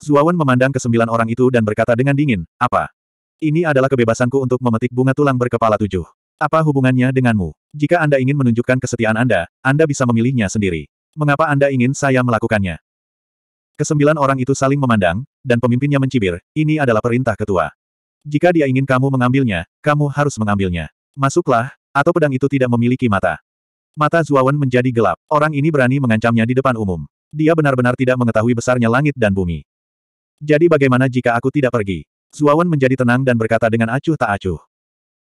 Zuawan memandang ke sembilan orang itu dan berkata dengan dingin, apa? Ini adalah kebebasanku untuk memetik bunga tulang berkepala tujuh. Apa hubungannya denganmu? Jika Anda ingin menunjukkan kesetiaan Anda, Anda bisa memilihnya sendiri. Mengapa Anda ingin saya melakukannya? Kesembilan orang itu saling memandang, dan pemimpinnya mencibir, ini adalah perintah ketua. Jika dia ingin kamu mengambilnya, kamu harus mengambilnya. Masuklah, atau pedang itu tidak memiliki mata. Mata Zuawan menjadi gelap. Orang ini berani mengancamnya di depan umum. Dia benar-benar tidak mengetahui besarnya langit dan bumi. Jadi bagaimana jika aku tidak pergi? Zuawan menjadi tenang dan berkata dengan acuh tak acuh.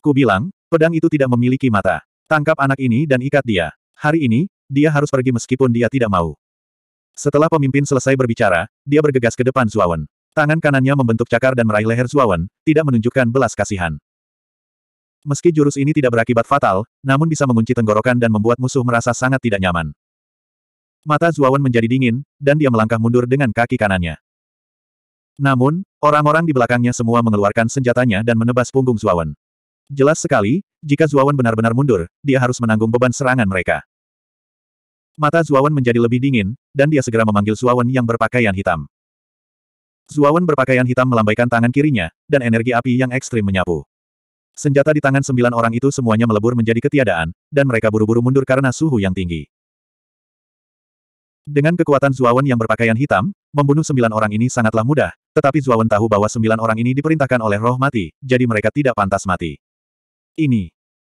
Ku bilang, pedang itu tidak memiliki mata. Tangkap anak ini dan ikat dia. Hari ini, dia harus pergi meskipun dia tidak mau. Setelah pemimpin selesai berbicara, dia bergegas ke depan Zuawan. Tangan kanannya membentuk cakar dan meraih leher Zuawan, tidak menunjukkan belas kasihan. Meski jurus ini tidak berakibat fatal, namun bisa mengunci tenggorokan dan membuat musuh merasa sangat tidak nyaman. Mata Zuawan menjadi dingin, dan dia melangkah mundur dengan kaki kanannya. Namun, orang-orang di belakangnya semua mengeluarkan senjatanya dan menebas punggung Zuawan. Jelas sekali, jika Zuawan benar-benar mundur, dia harus menanggung beban serangan mereka. Mata Zuawan menjadi lebih dingin, dan dia segera memanggil Zuawan yang berpakaian hitam. Zuawan berpakaian hitam melambaikan tangan kirinya, dan energi api yang ekstrim menyapu. Senjata di tangan sembilan orang itu semuanya melebur menjadi ketiadaan, dan mereka buru-buru mundur karena suhu yang tinggi. Dengan kekuatan Zuawan yang berpakaian hitam, membunuh sembilan orang ini sangatlah mudah, tetapi Zuawan tahu bahwa sembilan orang ini diperintahkan oleh roh mati, jadi mereka tidak pantas mati. Ini.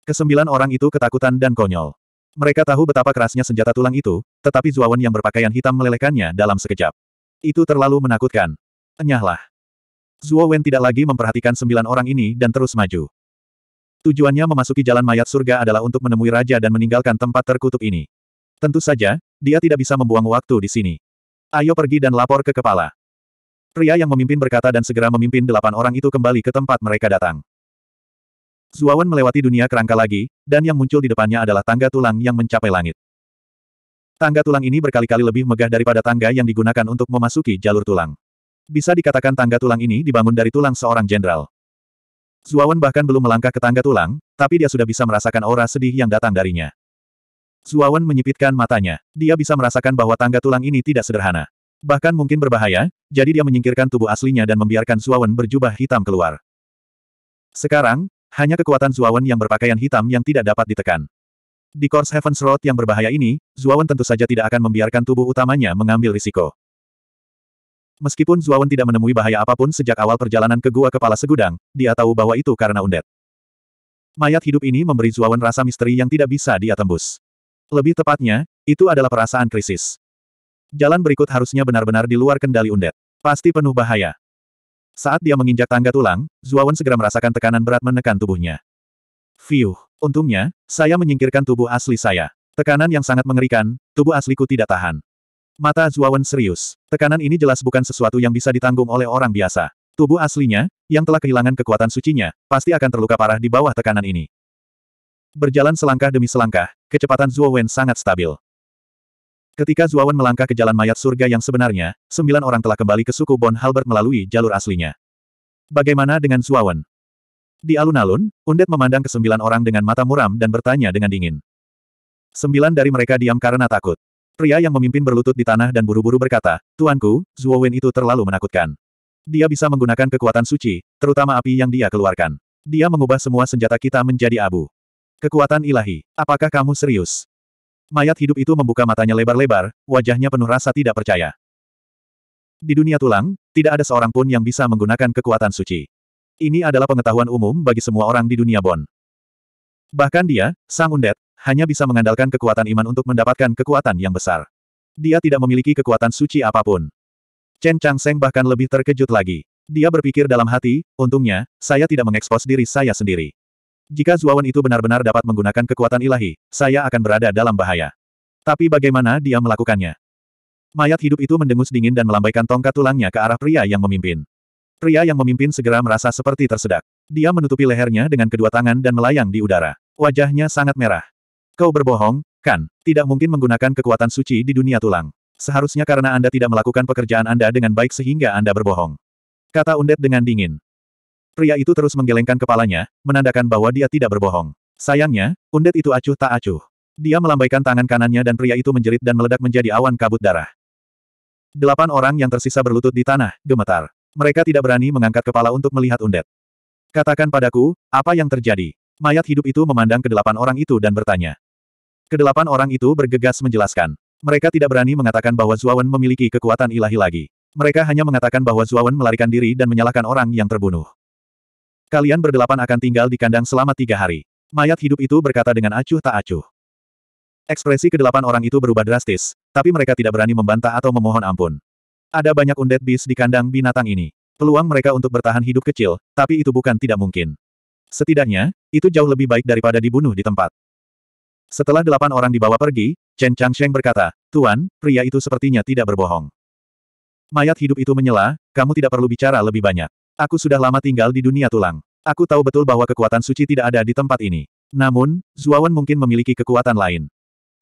Kesembilan orang itu ketakutan dan konyol. Mereka tahu betapa kerasnya senjata tulang itu, tetapi Zuawan yang berpakaian hitam melelehkannya dalam sekejap. Itu terlalu menakutkan. Enyahlah. Zuawan tidak lagi memperhatikan sembilan orang ini dan terus maju. Tujuannya memasuki jalan mayat surga adalah untuk menemui raja dan meninggalkan tempat terkutuk ini. Tentu saja, dia tidak bisa membuang waktu di sini. Ayo pergi dan lapor ke kepala. Pria yang memimpin berkata dan segera memimpin delapan orang itu kembali ke tempat mereka datang. Zuawan melewati dunia kerangka lagi, dan yang muncul di depannya adalah tangga tulang yang mencapai langit. Tangga tulang ini berkali-kali lebih megah daripada tangga yang digunakan untuk memasuki jalur tulang. Bisa dikatakan tangga tulang ini dibangun dari tulang seorang jenderal. Zuawan bahkan belum melangkah ke tangga tulang, tapi dia sudah bisa merasakan aura sedih yang datang darinya. Zuawan menyipitkan matanya. Dia bisa merasakan bahwa tangga tulang ini tidak sederhana. Bahkan mungkin berbahaya, jadi dia menyingkirkan tubuh aslinya dan membiarkan Suawan berjubah hitam keluar. Sekarang, hanya kekuatan Suawan yang berpakaian hitam yang tidak dapat ditekan. Di Course Heaven's Road yang berbahaya ini, Zuawan tentu saja tidak akan membiarkan tubuh utamanya mengambil risiko. Meskipun Zuawan tidak menemui bahaya apapun sejak awal perjalanan ke Gua Kepala Segudang, dia tahu bahwa itu karena undet. Mayat hidup ini memberi Zuawan rasa misteri yang tidak bisa dia tembus. Lebih tepatnya, itu adalah perasaan krisis. Jalan berikut harusnya benar-benar di luar kendali Undet. Pasti penuh bahaya. Saat dia menginjak tangga tulang, Zuawan segera merasakan tekanan berat menekan tubuhnya. Fiuh. Untungnya, saya menyingkirkan tubuh asli saya. Tekanan yang sangat mengerikan, tubuh asliku tidak tahan. Mata Zuawan serius. Tekanan ini jelas bukan sesuatu yang bisa ditanggung oleh orang biasa. Tubuh aslinya, yang telah kehilangan kekuatan sucinya, pasti akan terluka parah di bawah tekanan ini. Berjalan selangkah demi selangkah, kecepatan Zuo sangat stabil. Ketika Zuawan melangkah ke jalan mayat surga yang sebenarnya, sembilan orang telah kembali ke suku Bon Halbert melalui jalur aslinya. Bagaimana dengan Zuawan? Di alun-alun, Undet memandang ke sembilan orang dengan mata muram dan bertanya dengan dingin. Sembilan dari mereka diam karena takut. Pria yang memimpin berlutut di tanah dan buru-buru berkata, Tuanku, Zuowen itu terlalu menakutkan. Dia bisa menggunakan kekuatan suci, terutama api yang dia keluarkan. Dia mengubah semua senjata kita menjadi abu. Kekuatan ilahi, apakah kamu serius? Mayat hidup itu membuka matanya lebar-lebar, wajahnya penuh rasa tidak percaya. Di dunia tulang, tidak ada seorang pun yang bisa menggunakan kekuatan suci. Ini adalah pengetahuan umum bagi semua orang di dunia Bon. Bahkan dia, Sang Undet, hanya bisa mengandalkan kekuatan iman untuk mendapatkan kekuatan yang besar. Dia tidak memiliki kekuatan suci apapun. Chen Chang Seng bahkan lebih terkejut lagi. Dia berpikir dalam hati, untungnya, saya tidak mengekspos diri saya sendiri. Jika Zuawan itu benar-benar dapat menggunakan kekuatan ilahi, saya akan berada dalam bahaya. Tapi bagaimana dia melakukannya? Mayat hidup itu mendengus dingin dan melambaikan tongkat tulangnya ke arah pria yang memimpin. Pria yang memimpin segera merasa seperti tersedak. Dia menutupi lehernya dengan kedua tangan dan melayang di udara. Wajahnya sangat merah. Kau berbohong, kan? Tidak mungkin menggunakan kekuatan suci di dunia tulang. Seharusnya karena Anda tidak melakukan pekerjaan Anda dengan baik sehingga Anda berbohong. Kata Undet dengan dingin. Pria itu terus menggelengkan kepalanya, menandakan bahwa dia tidak berbohong. Sayangnya, undet itu acuh tak acuh. Dia melambaikan tangan kanannya dan pria itu menjerit dan meledak menjadi awan kabut darah. Delapan orang yang tersisa berlutut di tanah, gemetar. Mereka tidak berani mengangkat kepala untuk melihat undet. Katakan padaku, apa yang terjadi? Mayat hidup itu memandang kedelapan orang itu dan bertanya. Kedelapan orang itu bergegas menjelaskan. Mereka tidak berani mengatakan bahwa Zuawan memiliki kekuatan ilahi lagi. Mereka hanya mengatakan bahwa Zuawan melarikan diri dan menyalahkan orang yang terbunuh. Kalian berdelapan akan tinggal di kandang selama tiga hari. Mayat hidup itu berkata dengan acuh tak acuh. Ekspresi kedelapan orang itu berubah drastis, tapi mereka tidak berani membantah atau memohon ampun. Ada banyak undead beast di kandang binatang ini. Peluang mereka untuk bertahan hidup kecil, tapi itu bukan tidak mungkin. Setidaknya, itu jauh lebih baik daripada dibunuh di tempat. Setelah delapan orang dibawa pergi, Chen Changsheng berkata, Tuan, pria itu sepertinya tidak berbohong. Mayat hidup itu menyela, kamu tidak perlu bicara lebih banyak. Aku sudah lama tinggal di dunia tulang. Aku tahu betul bahwa kekuatan suci tidak ada di tempat ini. Namun, Zuawan mungkin memiliki kekuatan lain.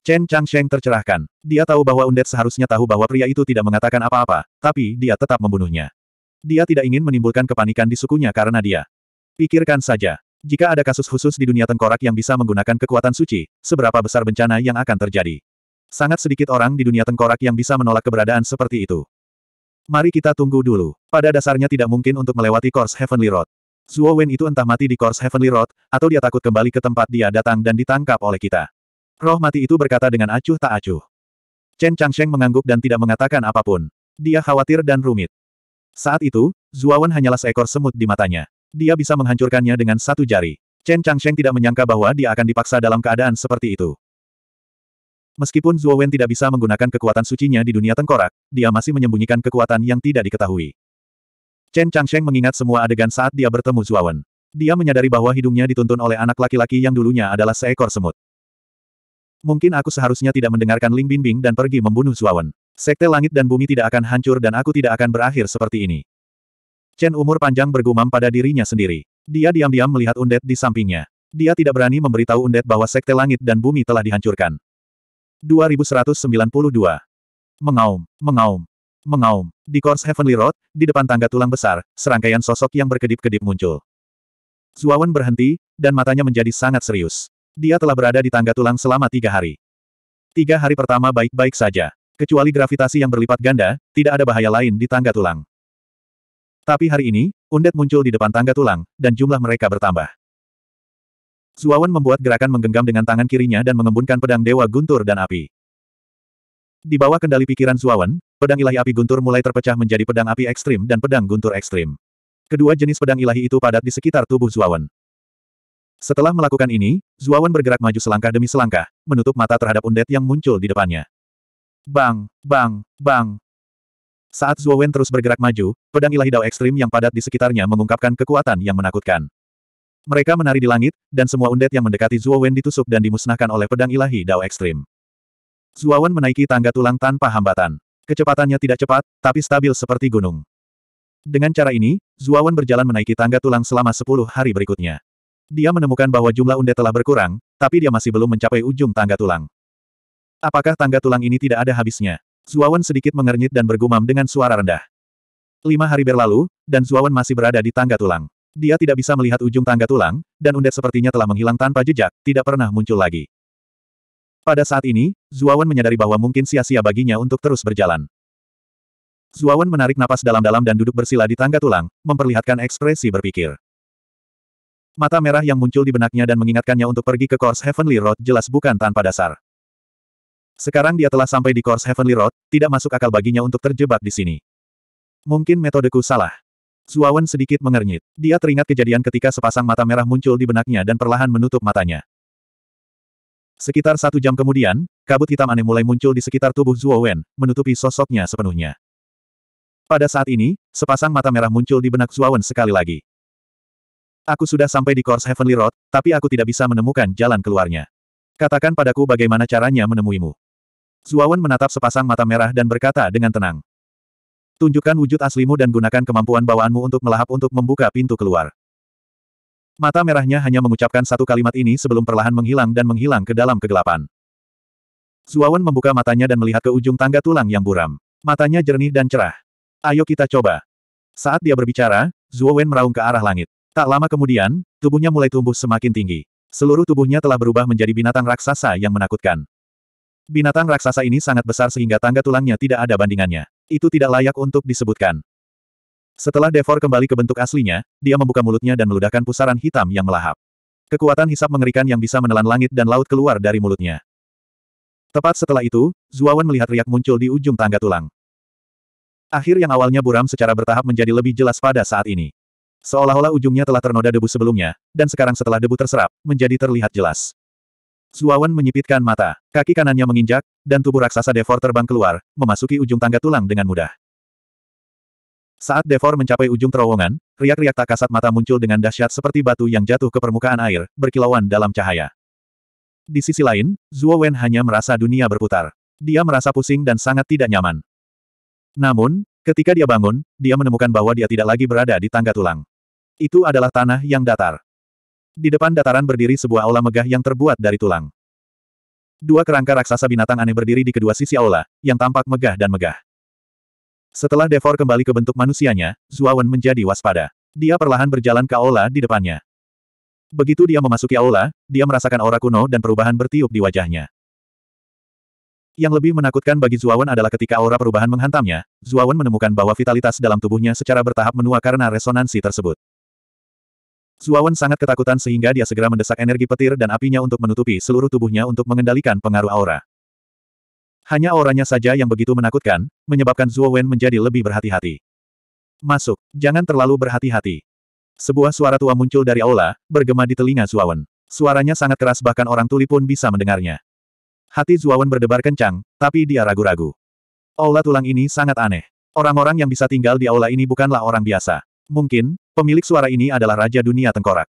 Chen Changsheng tercerahkan. Dia tahu bahwa Undet seharusnya tahu bahwa pria itu tidak mengatakan apa-apa, tapi dia tetap membunuhnya. Dia tidak ingin menimbulkan kepanikan di sukunya karena dia. Pikirkan saja, jika ada kasus khusus di dunia tengkorak yang bisa menggunakan kekuatan suci, seberapa besar bencana yang akan terjadi? Sangat sedikit orang di dunia tengkorak yang bisa menolak keberadaan seperti itu. Mari kita tunggu dulu. Pada dasarnya tidak mungkin untuk melewati Course Heavenly Road. Zuo Wen itu entah mati di Course Heavenly Road, atau dia takut kembali ke tempat dia datang dan ditangkap oleh kita. Roh mati itu berkata dengan acuh tak acuh. Chen Changsheng mengangguk dan tidak mengatakan apapun. Dia khawatir dan rumit. Saat itu, Wen hanyalah seekor semut di matanya. Dia bisa menghancurkannya dengan satu jari. Chen Changsheng tidak menyangka bahwa dia akan dipaksa dalam keadaan seperti itu. Meskipun Zuo Wen tidak bisa menggunakan kekuatan sucinya di dunia tengkorak, dia masih menyembunyikan kekuatan yang tidak diketahui. Chen Changsheng mengingat semua adegan saat dia bertemu Zuo Wen. Dia menyadari bahwa hidungnya dituntun oleh anak laki-laki yang dulunya adalah seekor semut. Mungkin aku seharusnya tidak mendengarkan Ling Bingbing dan pergi membunuh Zuo Wen. Sekte langit dan bumi tidak akan hancur dan aku tidak akan berakhir seperti ini. Chen umur panjang bergumam pada dirinya sendiri. Dia diam-diam melihat Undet di sampingnya. Dia tidak berani memberitahu Undet bahwa sekte langit dan bumi telah dihancurkan. 2192. Mengaum, mengaum, mengaum. Di Course Heavenly Road, di depan tangga tulang besar, serangkaian sosok yang berkedip-kedip muncul. Zuawan berhenti, dan matanya menjadi sangat serius. Dia telah berada di tangga tulang selama tiga hari. Tiga hari pertama baik-baik saja. Kecuali gravitasi yang berlipat ganda, tidak ada bahaya lain di tangga tulang. Tapi hari ini, Undet muncul di depan tangga tulang, dan jumlah mereka bertambah. Zuawan membuat gerakan menggenggam dengan tangan kirinya dan mengembunkan pedang Dewa Guntur dan Api. Di bawah kendali pikiran Zuawan, pedang ilahi api guntur mulai terpecah menjadi pedang api ekstrim dan pedang guntur ekstrim. Kedua jenis pedang ilahi itu padat di sekitar tubuh Zuawan. Setelah melakukan ini, Zuawan bergerak maju selangkah demi selangkah, menutup mata terhadap undet yang muncul di depannya. Bang, bang, bang. Saat Zuowen terus bergerak maju, pedang ilahi dao ekstrim yang padat di sekitarnya mengungkapkan kekuatan yang menakutkan. Mereka menari di langit, dan semua undet yang mendekati Zuo Wen ditusuk dan dimusnahkan oleh pedang ilahi Dao Ekstrim. Zuo Wen menaiki tangga tulang tanpa hambatan. Kecepatannya tidak cepat, tapi stabil seperti gunung. Dengan cara ini, Zuo Wen berjalan menaiki tangga tulang selama sepuluh hari berikutnya. Dia menemukan bahwa jumlah undet telah berkurang, tapi dia masih belum mencapai ujung tangga tulang. Apakah tangga tulang ini tidak ada habisnya? Zuawan sedikit mengernyit dan bergumam dengan suara rendah. Lima hari berlalu, dan Zuawan masih berada di tangga tulang. Dia tidak bisa melihat ujung tangga tulang, dan undet sepertinya telah menghilang tanpa jejak, tidak pernah muncul lagi. Pada saat ini, Zuawan menyadari bahwa mungkin sia-sia baginya untuk terus berjalan. Zuawan menarik napas dalam-dalam dan duduk bersila di tangga tulang, memperlihatkan ekspresi berpikir. Mata merah yang muncul di benaknya dan mengingatkannya untuk pergi ke Course Heavenly Road jelas bukan tanpa dasar. Sekarang dia telah sampai di Course Heavenly Road, tidak masuk akal baginya untuk terjebak di sini. Mungkin metodeku salah. Zuawan sedikit mengernyit. Dia teringat kejadian ketika sepasang mata merah muncul di benaknya dan perlahan menutup matanya. Sekitar satu jam kemudian, kabut hitam aneh mulai muncul di sekitar tubuh Zuowen, menutupi sosoknya sepenuhnya. Pada saat ini, sepasang mata merah muncul di benak Zuawan sekali lagi. Aku sudah sampai di Course Heavenly Road, tapi aku tidak bisa menemukan jalan keluarnya. Katakan padaku bagaimana caranya menemuimu. Zuawan menatap sepasang mata merah dan berkata dengan tenang. Tunjukkan wujud aslimu dan gunakan kemampuan bawaanmu untuk melahap untuk membuka pintu keluar. Mata merahnya hanya mengucapkan satu kalimat ini sebelum perlahan menghilang dan menghilang ke dalam kegelapan. Zuawan membuka matanya dan melihat ke ujung tangga tulang yang buram. Matanya jernih dan cerah. Ayo kita coba. Saat dia berbicara, Zuowen meraung ke arah langit. Tak lama kemudian, tubuhnya mulai tumbuh semakin tinggi. Seluruh tubuhnya telah berubah menjadi binatang raksasa yang menakutkan. Binatang raksasa ini sangat besar sehingga tangga tulangnya tidak ada bandingannya itu tidak layak untuk disebutkan. Setelah Devor kembali ke bentuk aslinya, dia membuka mulutnya dan meludahkan pusaran hitam yang melahap. Kekuatan hisap mengerikan yang bisa menelan langit dan laut keluar dari mulutnya. Tepat setelah itu, Zuawan melihat riak muncul di ujung tangga tulang. Akhir yang awalnya buram secara bertahap menjadi lebih jelas pada saat ini. Seolah-olah ujungnya telah ternoda debu sebelumnya, dan sekarang setelah debu terserap, menjadi terlihat jelas. Suawan menyipitkan mata, kaki kanannya menginjak, dan tubuh raksasa Devor terbang keluar, memasuki ujung tangga tulang dengan mudah. Saat Devor mencapai ujung terowongan, riak-riak tak kasat mata muncul dengan dahsyat seperti batu yang jatuh ke permukaan air, berkilauan dalam cahaya. Di sisi lain, Zuo Wen hanya merasa dunia berputar. Dia merasa pusing dan sangat tidak nyaman. Namun, ketika dia bangun, dia menemukan bahwa dia tidak lagi berada di tangga tulang. Itu adalah tanah yang datar. Di depan dataran berdiri sebuah aula megah yang terbuat dari tulang. Dua kerangka raksasa binatang aneh berdiri di kedua sisi aula, yang tampak megah dan megah. Setelah Devor kembali ke bentuk manusianya, Zuawan menjadi waspada. Dia perlahan berjalan ke aula di depannya. Begitu dia memasuki aula, dia merasakan aura kuno dan perubahan bertiup di wajahnya. Yang lebih menakutkan bagi Zuawan adalah ketika aura perubahan menghantamnya, Zuawan menemukan bahwa vitalitas dalam tubuhnya secara bertahap menua karena resonansi tersebut. Suawan sangat ketakutan sehingga dia segera mendesak energi petir dan apinya untuk menutupi seluruh tubuhnya untuk mengendalikan pengaruh aura. Hanya auranya saja yang begitu menakutkan, menyebabkan Zuo menjadi lebih berhati-hati. Masuk, jangan terlalu berhati-hati. Sebuah suara tua muncul dari aula, bergema di telinga Zuawan. Suaranya sangat keras bahkan orang tuli pun bisa mendengarnya. Hati Zuawan berdebar kencang, tapi dia ragu-ragu. Aula tulang ini sangat aneh. Orang-orang yang bisa tinggal di aula ini bukanlah orang biasa. Mungkin, pemilik suara ini adalah Raja Dunia Tengkorak.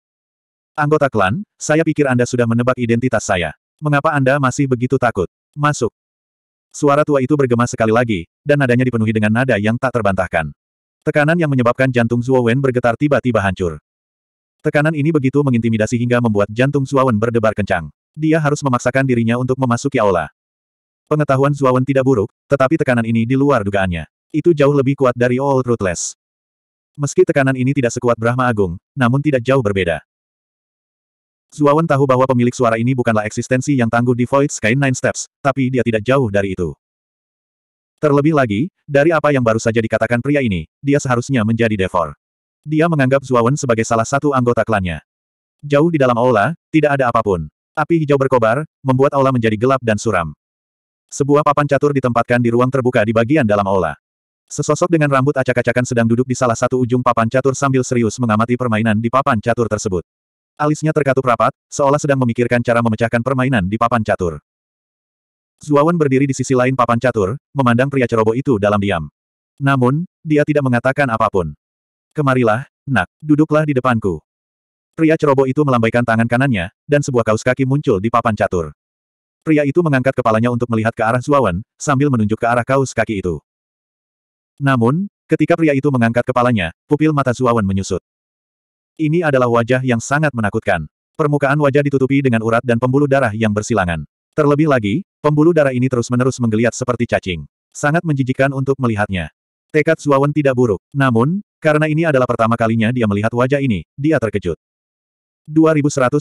Anggota klan, saya pikir Anda sudah menebak identitas saya. Mengapa Anda masih begitu takut? Masuk. Suara tua itu bergema sekali lagi, dan nadanya dipenuhi dengan nada yang tak terbantahkan. Tekanan yang menyebabkan jantung Zuowen bergetar tiba-tiba hancur. Tekanan ini begitu mengintimidasi hingga membuat jantung Zuowen berdebar kencang. Dia harus memaksakan dirinya untuk memasuki aula. Pengetahuan Zuowen tidak buruk, tetapi tekanan ini di luar dugaannya. Itu jauh lebih kuat dari Old Ruthless. Meski tekanan ini tidak sekuat Brahma Agung, namun tidak jauh berbeda. Zuawan tahu bahwa pemilik suara ini bukanlah eksistensi yang tangguh di Void Sky Nine Steps, tapi dia tidak jauh dari itu. Terlebih lagi, dari apa yang baru saja dikatakan pria ini, dia seharusnya menjadi Devor. Dia menganggap Zuawan sebagai salah satu anggota klannya. Jauh di dalam aula, tidak ada apapun. Api hijau berkobar, membuat aula menjadi gelap dan suram. Sebuah papan catur ditempatkan di ruang terbuka di bagian dalam aula. Sesosok dengan rambut acak-acakan sedang duduk di salah satu ujung papan catur sambil serius mengamati permainan di papan catur tersebut. Alisnya terkatup rapat, seolah sedang memikirkan cara memecahkan permainan di papan catur. Zuawan berdiri di sisi lain papan catur, memandang pria ceroboh itu dalam diam. Namun, dia tidak mengatakan apapun. Kemarilah, nak, duduklah di depanku. Pria ceroboh itu melambaikan tangan kanannya, dan sebuah kaos kaki muncul di papan catur. Pria itu mengangkat kepalanya untuk melihat ke arah Zuawan, sambil menunjuk ke arah kaos kaki itu. Namun, ketika pria itu mengangkat kepalanya, pupil mata Zuawan menyusut. Ini adalah wajah yang sangat menakutkan. Permukaan wajah ditutupi dengan urat dan pembuluh darah yang bersilangan. Terlebih lagi, pembuluh darah ini terus-menerus menggeliat seperti cacing. Sangat menjijikkan untuk melihatnya. Tekad Zuawan tidak buruk. Namun, karena ini adalah pertama kalinya dia melihat wajah ini, dia terkejut. 2193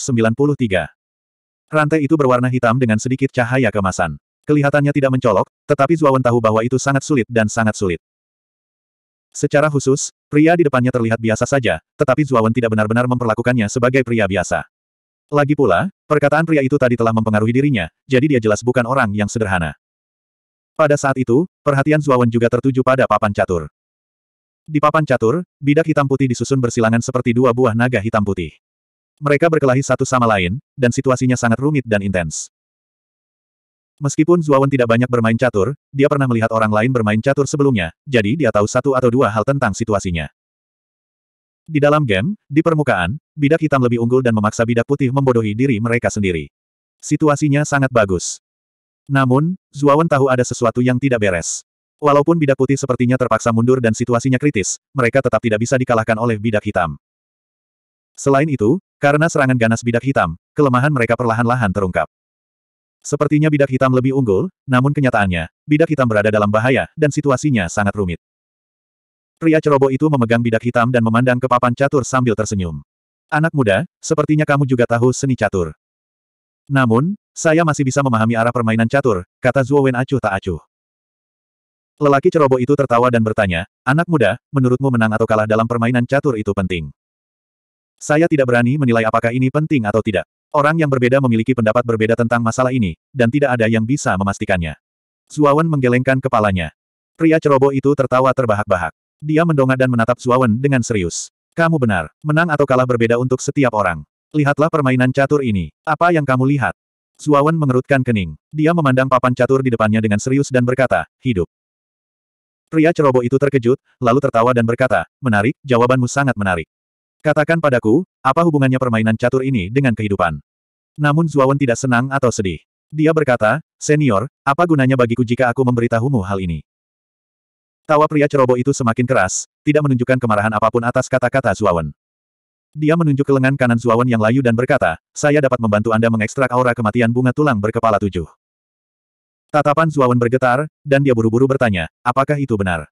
Rantai itu berwarna hitam dengan sedikit cahaya kemasan. Kelihatannya tidak mencolok, tetapi Zuawan tahu bahwa itu sangat sulit dan sangat sulit. Secara khusus, pria di depannya terlihat biasa saja, tetapi Zuawan tidak benar-benar memperlakukannya sebagai pria biasa. Lagi pula, perkataan pria itu tadi telah mempengaruhi dirinya, jadi dia jelas bukan orang yang sederhana. Pada saat itu, perhatian Zuawan juga tertuju pada papan catur. Di papan catur, bidak hitam putih disusun bersilangan seperti dua buah naga hitam putih. Mereka berkelahi satu sama lain, dan situasinya sangat rumit dan intens. Meskipun Zuawan tidak banyak bermain catur, dia pernah melihat orang lain bermain catur sebelumnya, jadi dia tahu satu atau dua hal tentang situasinya. Di dalam game, di permukaan, bidak hitam lebih unggul dan memaksa bidak putih membodohi diri mereka sendiri. Situasinya sangat bagus. Namun, Zuawan tahu ada sesuatu yang tidak beres. Walaupun bidak putih sepertinya terpaksa mundur dan situasinya kritis, mereka tetap tidak bisa dikalahkan oleh bidak hitam. Selain itu, karena serangan ganas bidak hitam, kelemahan mereka perlahan-lahan terungkap. Sepertinya bidak hitam lebih unggul, namun kenyataannya, bidak hitam berada dalam bahaya, dan situasinya sangat rumit. Pria ceroboh itu memegang bidak hitam dan memandang ke papan catur sambil tersenyum. Anak muda, sepertinya kamu juga tahu seni catur. Namun, saya masih bisa memahami arah permainan catur, kata Zuo Wen acuh tak acuh. Lelaki ceroboh itu tertawa dan bertanya, anak muda, menurutmu menang atau kalah dalam permainan catur itu penting? Saya tidak berani menilai apakah ini penting atau tidak. Orang yang berbeda memiliki pendapat berbeda tentang masalah ini, dan tidak ada yang bisa memastikannya. Zuawan menggelengkan kepalanya. Pria ceroboh itu tertawa terbahak-bahak. Dia mendongak dan menatap Zuawan dengan serius. Kamu benar, menang atau kalah berbeda untuk setiap orang. Lihatlah permainan catur ini. Apa yang kamu lihat? Zuawan mengerutkan kening. Dia memandang papan catur di depannya dengan serius dan berkata, hidup. Pria ceroboh itu terkejut, lalu tertawa dan berkata, menarik, jawabanmu sangat menarik. Katakan padaku, apa hubungannya permainan catur ini dengan kehidupan? Namun Zuawan tidak senang atau sedih. Dia berkata, Senior, apa gunanya bagiku jika aku memberitahumu hal ini? Tawa pria ceroboh itu semakin keras, tidak menunjukkan kemarahan apapun atas kata-kata Zuawan. Dia menunjuk ke lengan kanan Zuawan yang layu dan berkata, saya dapat membantu Anda mengekstrak aura kematian bunga tulang berkepala tujuh. Tatapan Zuawan bergetar, dan dia buru-buru bertanya, apakah itu benar?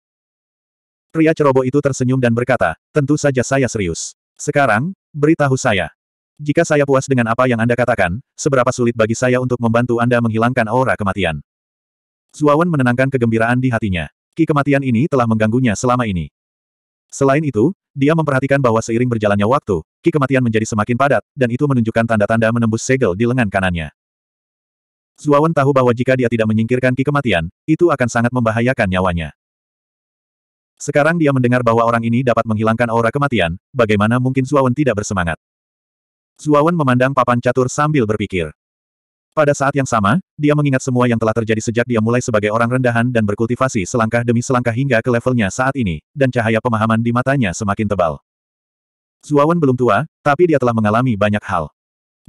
Pria ceroboh itu tersenyum dan berkata, tentu saja saya serius. Sekarang, beritahu saya. Jika saya puas dengan apa yang Anda katakan, seberapa sulit bagi saya untuk membantu Anda menghilangkan aura kematian. Zuawan menenangkan kegembiraan di hatinya. Ki kematian ini telah mengganggunya selama ini. Selain itu, dia memperhatikan bahwa seiring berjalannya waktu, ki kematian menjadi semakin padat, dan itu menunjukkan tanda-tanda menembus segel di lengan kanannya. Zuawan tahu bahwa jika dia tidak menyingkirkan ki kematian, itu akan sangat membahayakan nyawanya. Sekarang dia mendengar bahwa orang ini dapat menghilangkan aura kematian, bagaimana mungkin Zuawan tidak bersemangat? Zuawan memandang papan catur sambil berpikir. Pada saat yang sama, dia mengingat semua yang telah terjadi sejak dia mulai sebagai orang rendahan dan berkultivasi selangkah demi selangkah hingga ke levelnya saat ini, dan cahaya pemahaman di matanya semakin tebal. Zuawan belum tua, tapi dia telah mengalami banyak hal.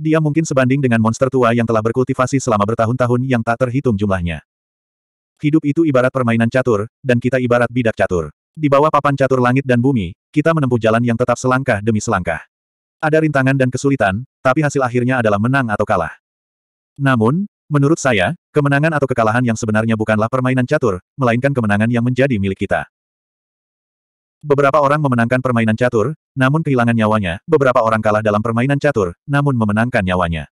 Dia mungkin sebanding dengan monster tua yang telah berkultivasi selama bertahun-tahun yang tak terhitung jumlahnya. Hidup itu ibarat permainan catur, dan kita ibarat bidak catur. Di bawah papan catur langit dan bumi, kita menempuh jalan yang tetap selangkah demi selangkah. Ada rintangan dan kesulitan, tapi hasil akhirnya adalah menang atau kalah. Namun, menurut saya, kemenangan atau kekalahan yang sebenarnya bukanlah permainan catur, melainkan kemenangan yang menjadi milik kita. Beberapa orang memenangkan permainan catur, namun kehilangan nyawanya, beberapa orang kalah dalam permainan catur, namun memenangkan nyawanya.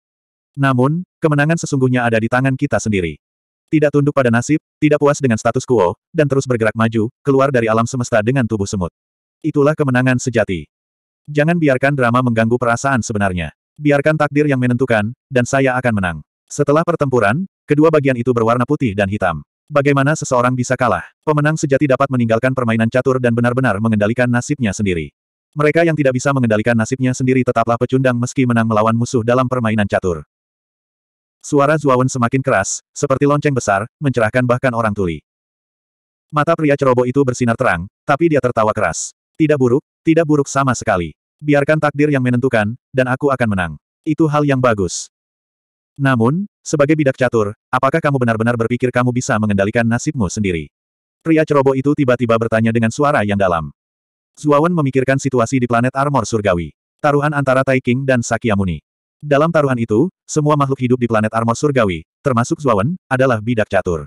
Namun, kemenangan sesungguhnya ada di tangan kita sendiri tidak tunduk pada nasib, tidak puas dengan status quo, dan terus bergerak maju, keluar dari alam semesta dengan tubuh semut. Itulah kemenangan sejati. Jangan biarkan drama mengganggu perasaan sebenarnya. Biarkan takdir yang menentukan, dan saya akan menang. Setelah pertempuran, kedua bagian itu berwarna putih dan hitam. Bagaimana seseorang bisa kalah? Pemenang sejati dapat meninggalkan permainan catur dan benar-benar mengendalikan nasibnya sendiri. Mereka yang tidak bisa mengendalikan nasibnya sendiri tetaplah pecundang meski menang melawan musuh dalam permainan catur. Suara Zuawan semakin keras, seperti lonceng besar, mencerahkan bahkan orang tuli. Mata pria ceroboh itu bersinar terang, tapi dia tertawa keras. Tidak buruk, tidak buruk sama sekali. Biarkan takdir yang menentukan, dan aku akan menang. Itu hal yang bagus. Namun, sebagai bidak catur, apakah kamu benar-benar berpikir kamu bisa mengendalikan nasibmu sendiri? Pria ceroboh itu tiba-tiba bertanya dengan suara yang dalam. Zuawan memikirkan situasi di planet Armor Surgawi. Taruhan antara Taiking dan Sakyamuni. Dalam taruhan itu, semua makhluk hidup di planet Armor Surgawi, termasuk Zuawan, adalah bidak catur.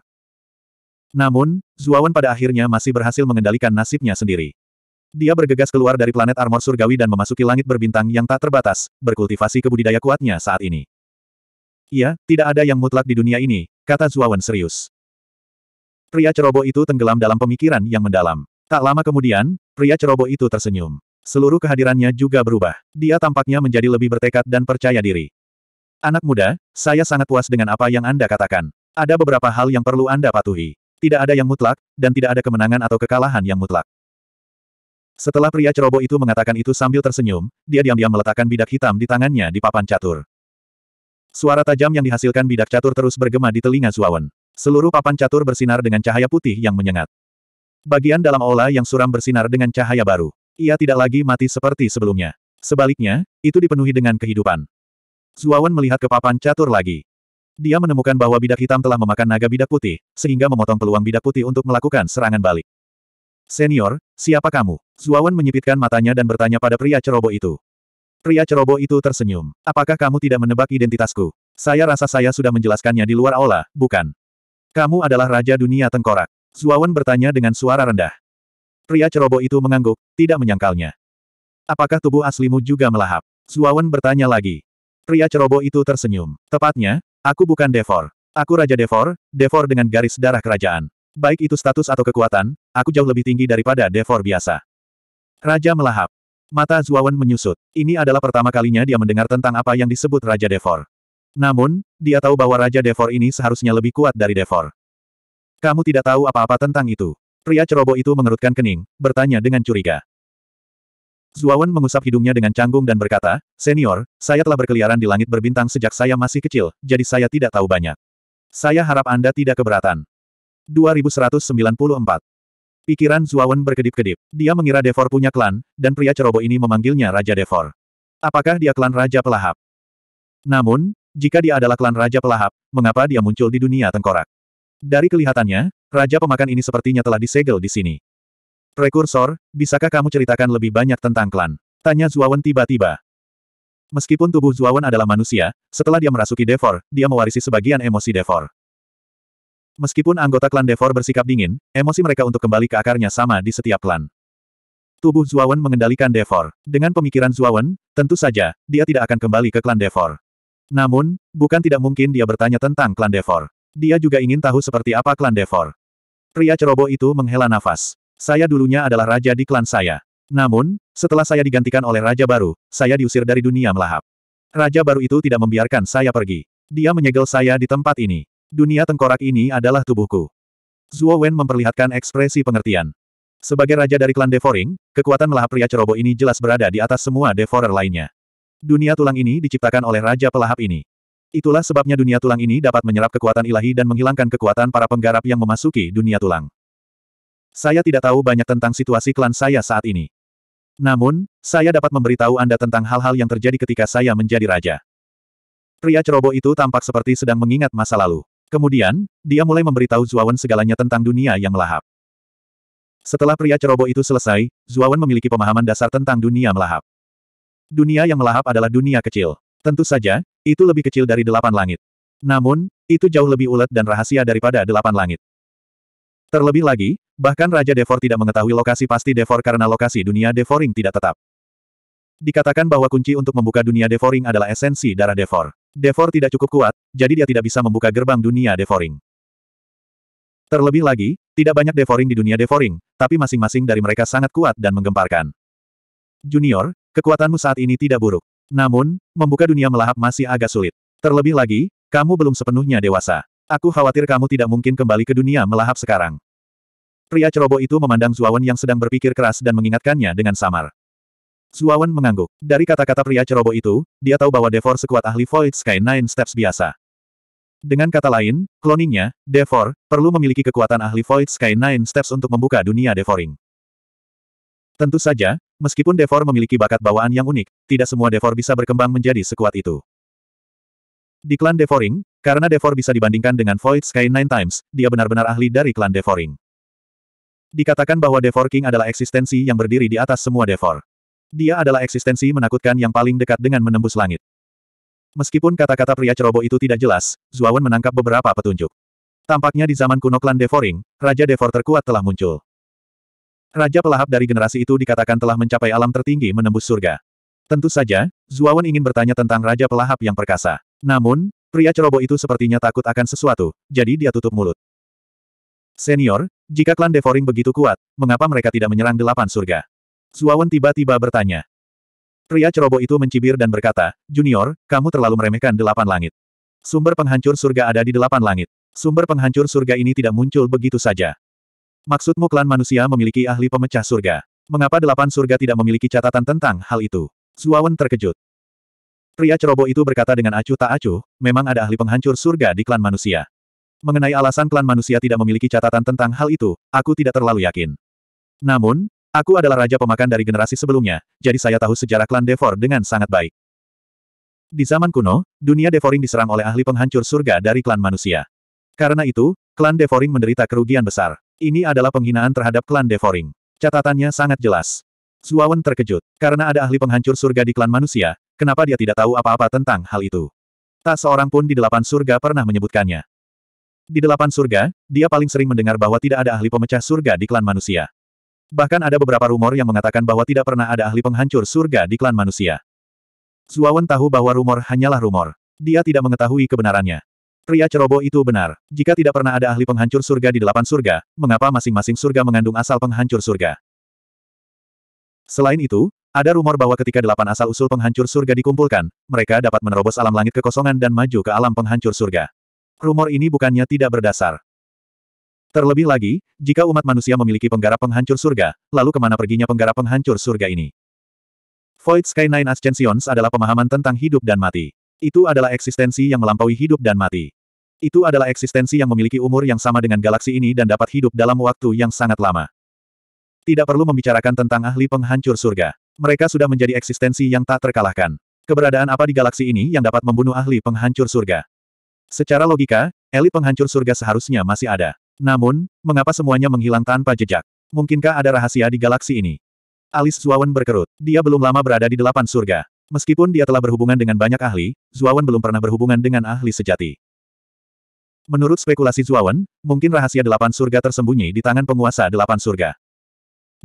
Namun, Zuawan pada akhirnya masih berhasil mengendalikan nasibnya sendiri. Dia bergegas keluar dari planet Armor Surgawi dan memasuki langit berbintang yang tak terbatas, berkultivasi kebudidaya kuatnya saat ini. Iya, tidak ada yang mutlak di dunia ini, kata Zuawan serius. Pria ceroboh itu tenggelam dalam pemikiran yang mendalam. Tak lama kemudian, pria ceroboh itu tersenyum. Seluruh kehadirannya juga berubah. Dia tampaknya menjadi lebih bertekad dan percaya diri. Anak muda, saya sangat puas dengan apa yang Anda katakan. Ada beberapa hal yang perlu Anda patuhi. Tidak ada yang mutlak, dan tidak ada kemenangan atau kekalahan yang mutlak. Setelah pria ceroboh itu mengatakan itu sambil tersenyum, dia diam-diam meletakkan bidak hitam di tangannya di papan catur. Suara tajam yang dihasilkan bidak catur terus bergema di telinga Zuawan. Seluruh papan catur bersinar dengan cahaya putih yang menyengat. Bagian dalam aula yang suram bersinar dengan cahaya baru. Ia tidak lagi mati seperti sebelumnya. Sebaliknya, itu dipenuhi dengan kehidupan. Zuawan melihat ke papan catur lagi. Dia menemukan bahwa bidak hitam telah memakan naga bidak putih, sehingga memotong peluang bidak putih untuk melakukan serangan balik. Senior, siapa kamu? Zuawan menyipitkan matanya dan bertanya pada pria ceroboh itu. Pria ceroboh itu tersenyum. Apakah kamu tidak menebak identitasku? Saya rasa saya sudah menjelaskannya di luar aula, bukan? Kamu adalah Raja Dunia Tengkorak. Zuawan bertanya dengan suara rendah. Pria ceroboh itu mengangguk, tidak menyangkalnya. Apakah tubuh aslimu juga melahap? Zuawan bertanya lagi. Pria ceroboh itu tersenyum. Tepatnya, aku bukan Devor. Aku Raja Devor, Devor dengan garis darah kerajaan. Baik itu status atau kekuatan, aku jauh lebih tinggi daripada Devor biasa. Raja melahap. Mata Zuawan menyusut. Ini adalah pertama kalinya dia mendengar tentang apa yang disebut Raja Devor. Namun, dia tahu bahwa Raja Devor ini seharusnya lebih kuat dari Devor. Kamu tidak tahu apa-apa tentang itu. Pria ceroboh itu mengerutkan kening, bertanya dengan curiga. Zuawan mengusap hidungnya dengan canggung dan berkata, Senior, saya telah berkeliaran di langit berbintang sejak saya masih kecil, jadi saya tidak tahu banyak. Saya harap Anda tidak keberatan. 2194 Pikiran Zuawan berkedip-kedip. Dia mengira Devor punya klan, dan pria ceroboh ini memanggilnya Raja Devor. Apakah dia klan Raja Pelahap? Namun, jika dia adalah klan Raja Pelahap, mengapa dia muncul di dunia tengkorak? Dari kelihatannya, raja pemakan ini sepertinya telah disegel di sini. Prekursor, bisakah kamu ceritakan lebih banyak tentang klan? Tanya Zuawan tiba-tiba. Meskipun tubuh Zuawan adalah manusia, setelah dia merasuki Devor, dia mewarisi sebagian emosi Devor. Meskipun anggota klan Devor bersikap dingin, emosi mereka untuk kembali ke akarnya sama di setiap klan. Tubuh Zuawan mengendalikan Devor. Dengan pemikiran Zuawan, tentu saja, dia tidak akan kembali ke klan Devor. Namun, bukan tidak mungkin dia bertanya tentang klan Devor. Dia juga ingin tahu seperti apa klan Devor. Pria ceroboh itu menghela nafas. Saya dulunya adalah raja di klan saya. Namun, setelah saya digantikan oleh raja baru, saya diusir dari dunia melahap. Raja baru itu tidak membiarkan saya pergi. Dia menyegel saya di tempat ini. Dunia tengkorak ini adalah tubuhku. Zuo Wen memperlihatkan ekspresi pengertian. Sebagai raja dari klan Devoring, kekuatan melahap pria ceroboh ini jelas berada di atas semua Devorer lainnya. Dunia tulang ini diciptakan oleh raja pelahap ini. Itulah sebabnya dunia tulang ini dapat menyerap kekuatan ilahi dan menghilangkan kekuatan para penggarap yang memasuki dunia tulang. Saya tidak tahu banyak tentang situasi klan saya saat ini. Namun, saya dapat memberitahu Anda tentang hal-hal yang terjadi ketika saya menjadi raja. Pria ceroboh itu tampak seperti sedang mengingat masa lalu. Kemudian, dia mulai memberitahu Zuawan segalanya tentang dunia yang melahap. Setelah pria ceroboh itu selesai, Zuawan memiliki pemahaman dasar tentang dunia melahap. Dunia yang melahap adalah dunia kecil. Tentu saja, itu lebih kecil dari delapan langit. Namun, itu jauh lebih ulet dan rahasia daripada delapan langit. Terlebih lagi, bahkan Raja Devor tidak mengetahui lokasi pasti Devor karena lokasi dunia Devoring tidak tetap. Dikatakan bahwa kunci untuk membuka dunia Devoring adalah esensi darah Devor. Devor tidak cukup kuat, jadi dia tidak bisa membuka gerbang dunia Devoring. Terlebih lagi, tidak banyak Devoring di dunia Devoring, tapi masing-masing dari mereka sangat kuat dan menggemparkan. Junior, kekuatanmu saat ini tidak buruk. Namun, membuka dunia melahap masih agak sulit. Terlebih lagi, kamu belum sepenuhnya dewasa. Aku khawatir kamu tidak mungkin kembali ke dunia melahap sekarang. Pria ceroboh itu memandang Zuawan yang sedang berpikir keras dan mengingatkannya dengan samar. Zuawan mengangguk. Dari kata-kata pria ceroboh itu, dia tahu bahwa Devor sekuat ahli Void Sky Nine Steps biasa. Dengan kata lain, kloningnya, Devor, perlu memiliki kekuatan ahli Void Sky Nine Steps untuk membuka dunia Devoring. Tentu saja, meskipun Devor memiliki bakat bawaan yang unik, tidak semua Devor bisa berkembang menjadi sekuat itu. Di klan Devoring, karena Devor bisa dibandingkan dengan Void Sky Nine Times, dia benar-benar ahli dari klan Devoring. Dikatakan bahwa Devor King adalah eksistensi yang berdiri di atas semua Devor. Dia adalah eksistensi menakutkan yang paling dekat dengan menembus langit. Meskipun kata-kata pria ceroboh itu tidak jelas, Zuawan menangkap beberapa petunjuk. Tampaknya di zaman kuno klan Devoring, Raja Devor terkuat telah muncul. Raja pelahap dari generasi itu dikatakan telah mencapai alam tertinggi menembus surga. Tentu saja, Zuawan ingin bertanya tentang Raja pelahap yang perkasa. Namun, pria ceroboh itu sepertinya takut akan sesuatu, jadi dia tutup mulut. Senior, jika klan Devoring begitu kuat, mengapa mereka tidak menyerang delapan surga? Zuawan tiba-tiba bertanya. Pria ceroboh itu mencibir dan berkata, Junior, kamu terlalu meremehkan delapan langit. Sumber penghancur surga ada di delapan langit. Sumber penghancur surga ini tidak muncul begitu saja. Maksudmu klan manusia memiliki ahli pemecah surga? Mengapa delapan surga tidak memiliki catatan tentang hal itu? Zuawan terkejut. Pria ceroboh itu berkata dengan acuh tak acuh, memang ada ahli penghancur surga di klan manusia. Mengenai alasan klan manusia tidak memiliki catatan tentang hal itu, aku tidak terlalu yakin. Namun, aku adalah raja pemakan dari generasi sebelumnya, jadi saya tahu sejarah klan Devor dengan sangat baik. Di zaman kuno, dunia Devoring diserang oleh ahli penghancur surga dari klan manusia. Karena itu, klan Devoring menderita kerugian besar. Ini adalah penghinaan terhadap klan Devoring. Catatannya sangat jelas. Zuawan terkejut, karena ada ahli penghancur surga di klan manusia, kenapa dia tidak tahu apa-apa tentang hal itu. Tak seorang pun di delapan surga pernah menyebutkannya. Di delapan surga, dia paling sering mendengar bahwa tidak ada ahli pemecah surga di klan manusia. Bahkan ada beberapa rumor yang mengatakan bahwa tidak pernah ada ahli penghancur surga di klan manusia. Zuawan tahu bahwa rumor hanyalah rumor. Dia tidak mengetahui kebenarannya. Pria ceroboh itu benar. Jika tidak pernah ada ahli penghancur surga di delapan surga, mengapa masing-masing surga mengandung asal penghancur surga? Selain itu, ada rumor bahwa ketika delapan asal-usul penghancur surga dikumpulkan, mereka dapat menerobos alam langit kekosongan dan maju ke alam penghancur surga. Rumor ini bukannya tidak berdasar. Terlebih lagi, jika umat manusia memiliki penggarap penghancur surga, lalu kemana perginya penggarap penghancur surga ini? Void Sky Nine Ascensions adalah pemahaman tentang hidup dan mati. Itu adalah eksistensi yang melampaui hidup dan mati. Itu adalah eksistensi yang memiliki umur yang sama dengan galaksi ini dan dapat hidup dalam waktu yang sangat lama. Tidak perlu membicarakan tentang ahli penghancur surga. Mereka sudah menjadi eksistensi yang tak terkalahkan. Keberadaan apa di galaksi ini yang dapat membunuh ahli penghancur surga? Secara logika, elit penghancur surga seharusnya masih ada. Namun, mengapa semuanya menghilang tanpa jejak? Mungkinkah ada rahasia di galaksi ini? Alis Suawen berkerut. Dia belum lama berada di delapan surga. Meskipun dia telah berhubungan dengan banyak ahli, Zuawan belum pernah berhubungan dengan ahli sejati. Menurut spekulasi Zuawan, mungkin rahasia delapan surga tersembunyi di tangan penguasa delapan surga.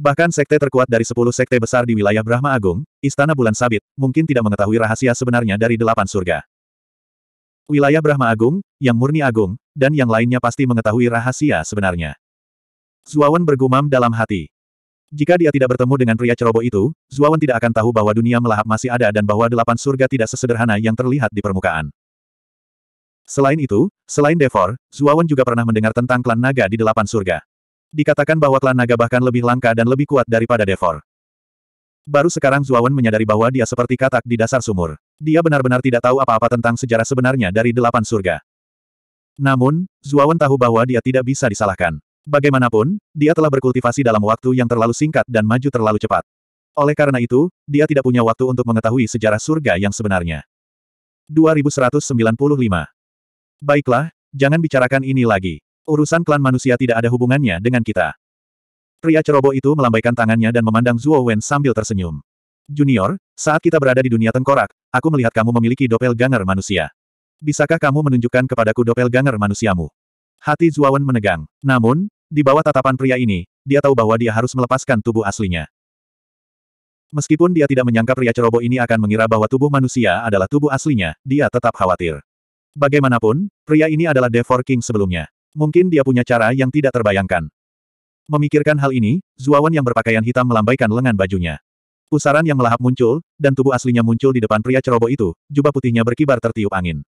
Bahkan sekte terkuat dari sepuluh sekte besar di wilayah Brahma Agung, Istana Bulan Sabit, mungkin tidak mengetahui rahasia sebenarnya dari delapan surga. Wilayah Brahma Agung, yang murni agung, dan yang lainnya pasti mengetahui rahasia sebenarnya. Zuawan bergumam dalam hati. Jika dia tidak bertemu dengan pria ceroboh itu, Zuawan tidak akan tahu bahwa dunia melahap masih ada dan bahwa delapan surga tidak sesederhana yang terlihat di permukaan. Selain itu, selain Devor, Zuawan juga pernah mendengar tentang klan naga di delapan surga. Dikatakan bahwa klan naga bahkan lebih langka dan lebih kuat daripada Devor. Baru sekarang Zuawan menyadari bahwa dia seperti katak di dasar sumur. Dia benar-benar tidak tahu apa-apa tentang sejarah sebenarnya dari delapan surga. Namun, Zuawan tahu bahwa dia tidak bisa disalahkan. Bagaimanapun, dia telah berkultivasi dalam waktu yang terlalu singkat dan maju terlalu cepat. Oleh karena itu, dia tidak punya waktu untuk mengetahui sejarah surga yang sebenarnya. 2195 Baiklah, jangan bicarakan ini lagi. Urusan klan manusia tidak ada hubungannya dengan kita. Pria ceroboh itu melambaikan tangannya dan memandang Zuo Wen sambil tersenyum. Junior, saat kita berada di dunia tengkorak, aku melihat kamu memiliki doppelganger manusia. Bisakah kamu menunjukkan kepadaku doppelganger manusiamu? Hati Zuawan menegang. Namun, di bawah tatapan pria ini, dia tahu bahwa dia harus melepaskan tubuh aslinya. Meskipun dia tidak menyangka pria ceroboh ini akan mengira bahwa tubuh manusia adalah tubuh aslinya, dia tetap khawatir. Bagaimanapun, pria ini adalah Devor King sebelumnya. Mungkin dia punya cara yang tidak terbayangkan. Memikirkan hal ini, Zuawan yang berpakaian hitam melambaikan lengan bajunya. Pusaran yang melahap muncul, dan tubuh aslinya muncul di depan pria ceroboh itu, jubah putihnya berkibar tertiup angin.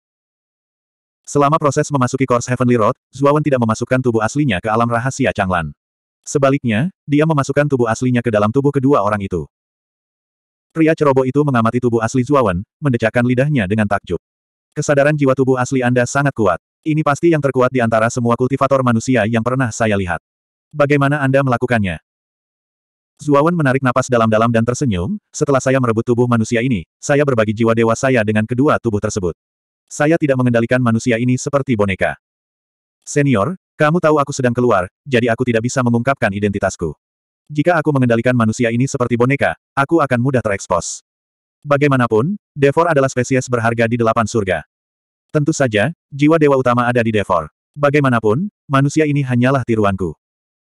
Selama proses memasuki Course Heavenly Road, Zuawan tidak memasukkan tubuh aslinya ke alam rahasia Changlan. Sebaliknya, dia memasukkan tubuh aslinya ke dalam tubuh kedua orang itu. Pria ceroboh itu mengamati tubuh asli Zuawan, mendecakkan lidahnya dengan takjub. Kesadaran jiwa tubuh asli Anda sangat kuat. Ini pasti yang terkuat di antara semua kultivator manusia yang pernah saya lihat. Bagaimana Anda melakukannya? Zuawan menarik napas dalam-dalam dan tersenyum, setelah saya merebut tubuh manusia ini, saya berbagi jiwa dewa saya dengan kedua tubuh tersebut. Saya tidak mengendalikan manusia ini seperti boneka. Senior, kamu tahu aku sedang keluar, jadi aku tidak bisa mengungkapkan identitasku. Jika aku mengendalikan manusia ini seperti boneka, aku akan mudah terekspos. Bagaimanapun, Devor adalah spesies berharga di delapan surga. Tentu saja, jiwa dewa utama ada di Devor. Bagaimanapun, manusia ini hanyalah tiruanku.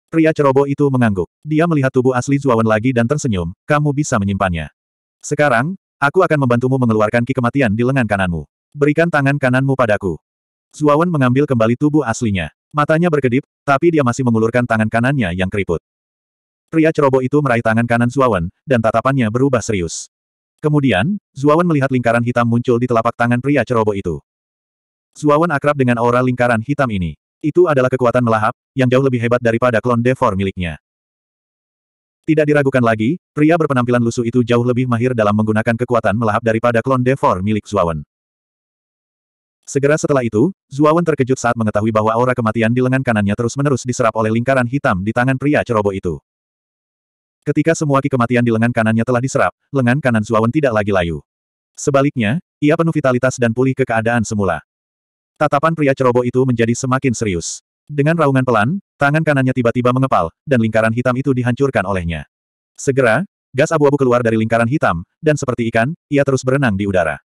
Pria ceroboh itu mengangguk. Dia melihat tubuh asli Zuawan lagi dan tersenyum, kamu bisa menyimpannya. Sekarang, aku akan membantumu mengeluarkan ki kematian di lengan kananmu. Berikan tangan kananmu padaku. Zuawan mengambil kembali tubuh aslinya. Matanya berkedip, tapi dia masih mengulurkan tangan kanannya yang keriput. Pria ceroboh itu meraih tangan kanan Zuawan, dan tatapannya berubah serius. Kemudian, Zuawan melihat lingkaran hitam muncul di telapak tangan pria ceroboh itu. Zuawan akrab dengan aura lingkaran hitam ini. Itu adalah kekuatan melahap, yang jauh lebih hebat daripada klon Devor miliknya. Tidak diragukan lagi, pria berpenampilan lusuh itu jauh lebih mahir dalam menggunakan kekuatan melahap daripada klon Devor milik Zuawan. Segera setelah itu, Zuawan terkejut saat mengetahui bahwa aura kematian di lengan kanannya terus-menerus diserap oleh lingkaran hitam di tangan pria ceroboh itu. Ketika semua ki kematian di lengan kanannya telah diserap, lengan kanan Zuawan tidak lagi layu. Sebaliknya, ia penuh vitalitas dan pulih ke keadaan semula. Tatapan pria ceroboh itu menjadi semakin serius. Dengan raungan pelan, tangan kanannya tiba-tiba mengepal, dan lingkaran hitam itu dihancurkan olehnya. Segera, gas abu-abu keluar dari lingkaran hitam, dan seperti ikan, ia terus berenang di udara.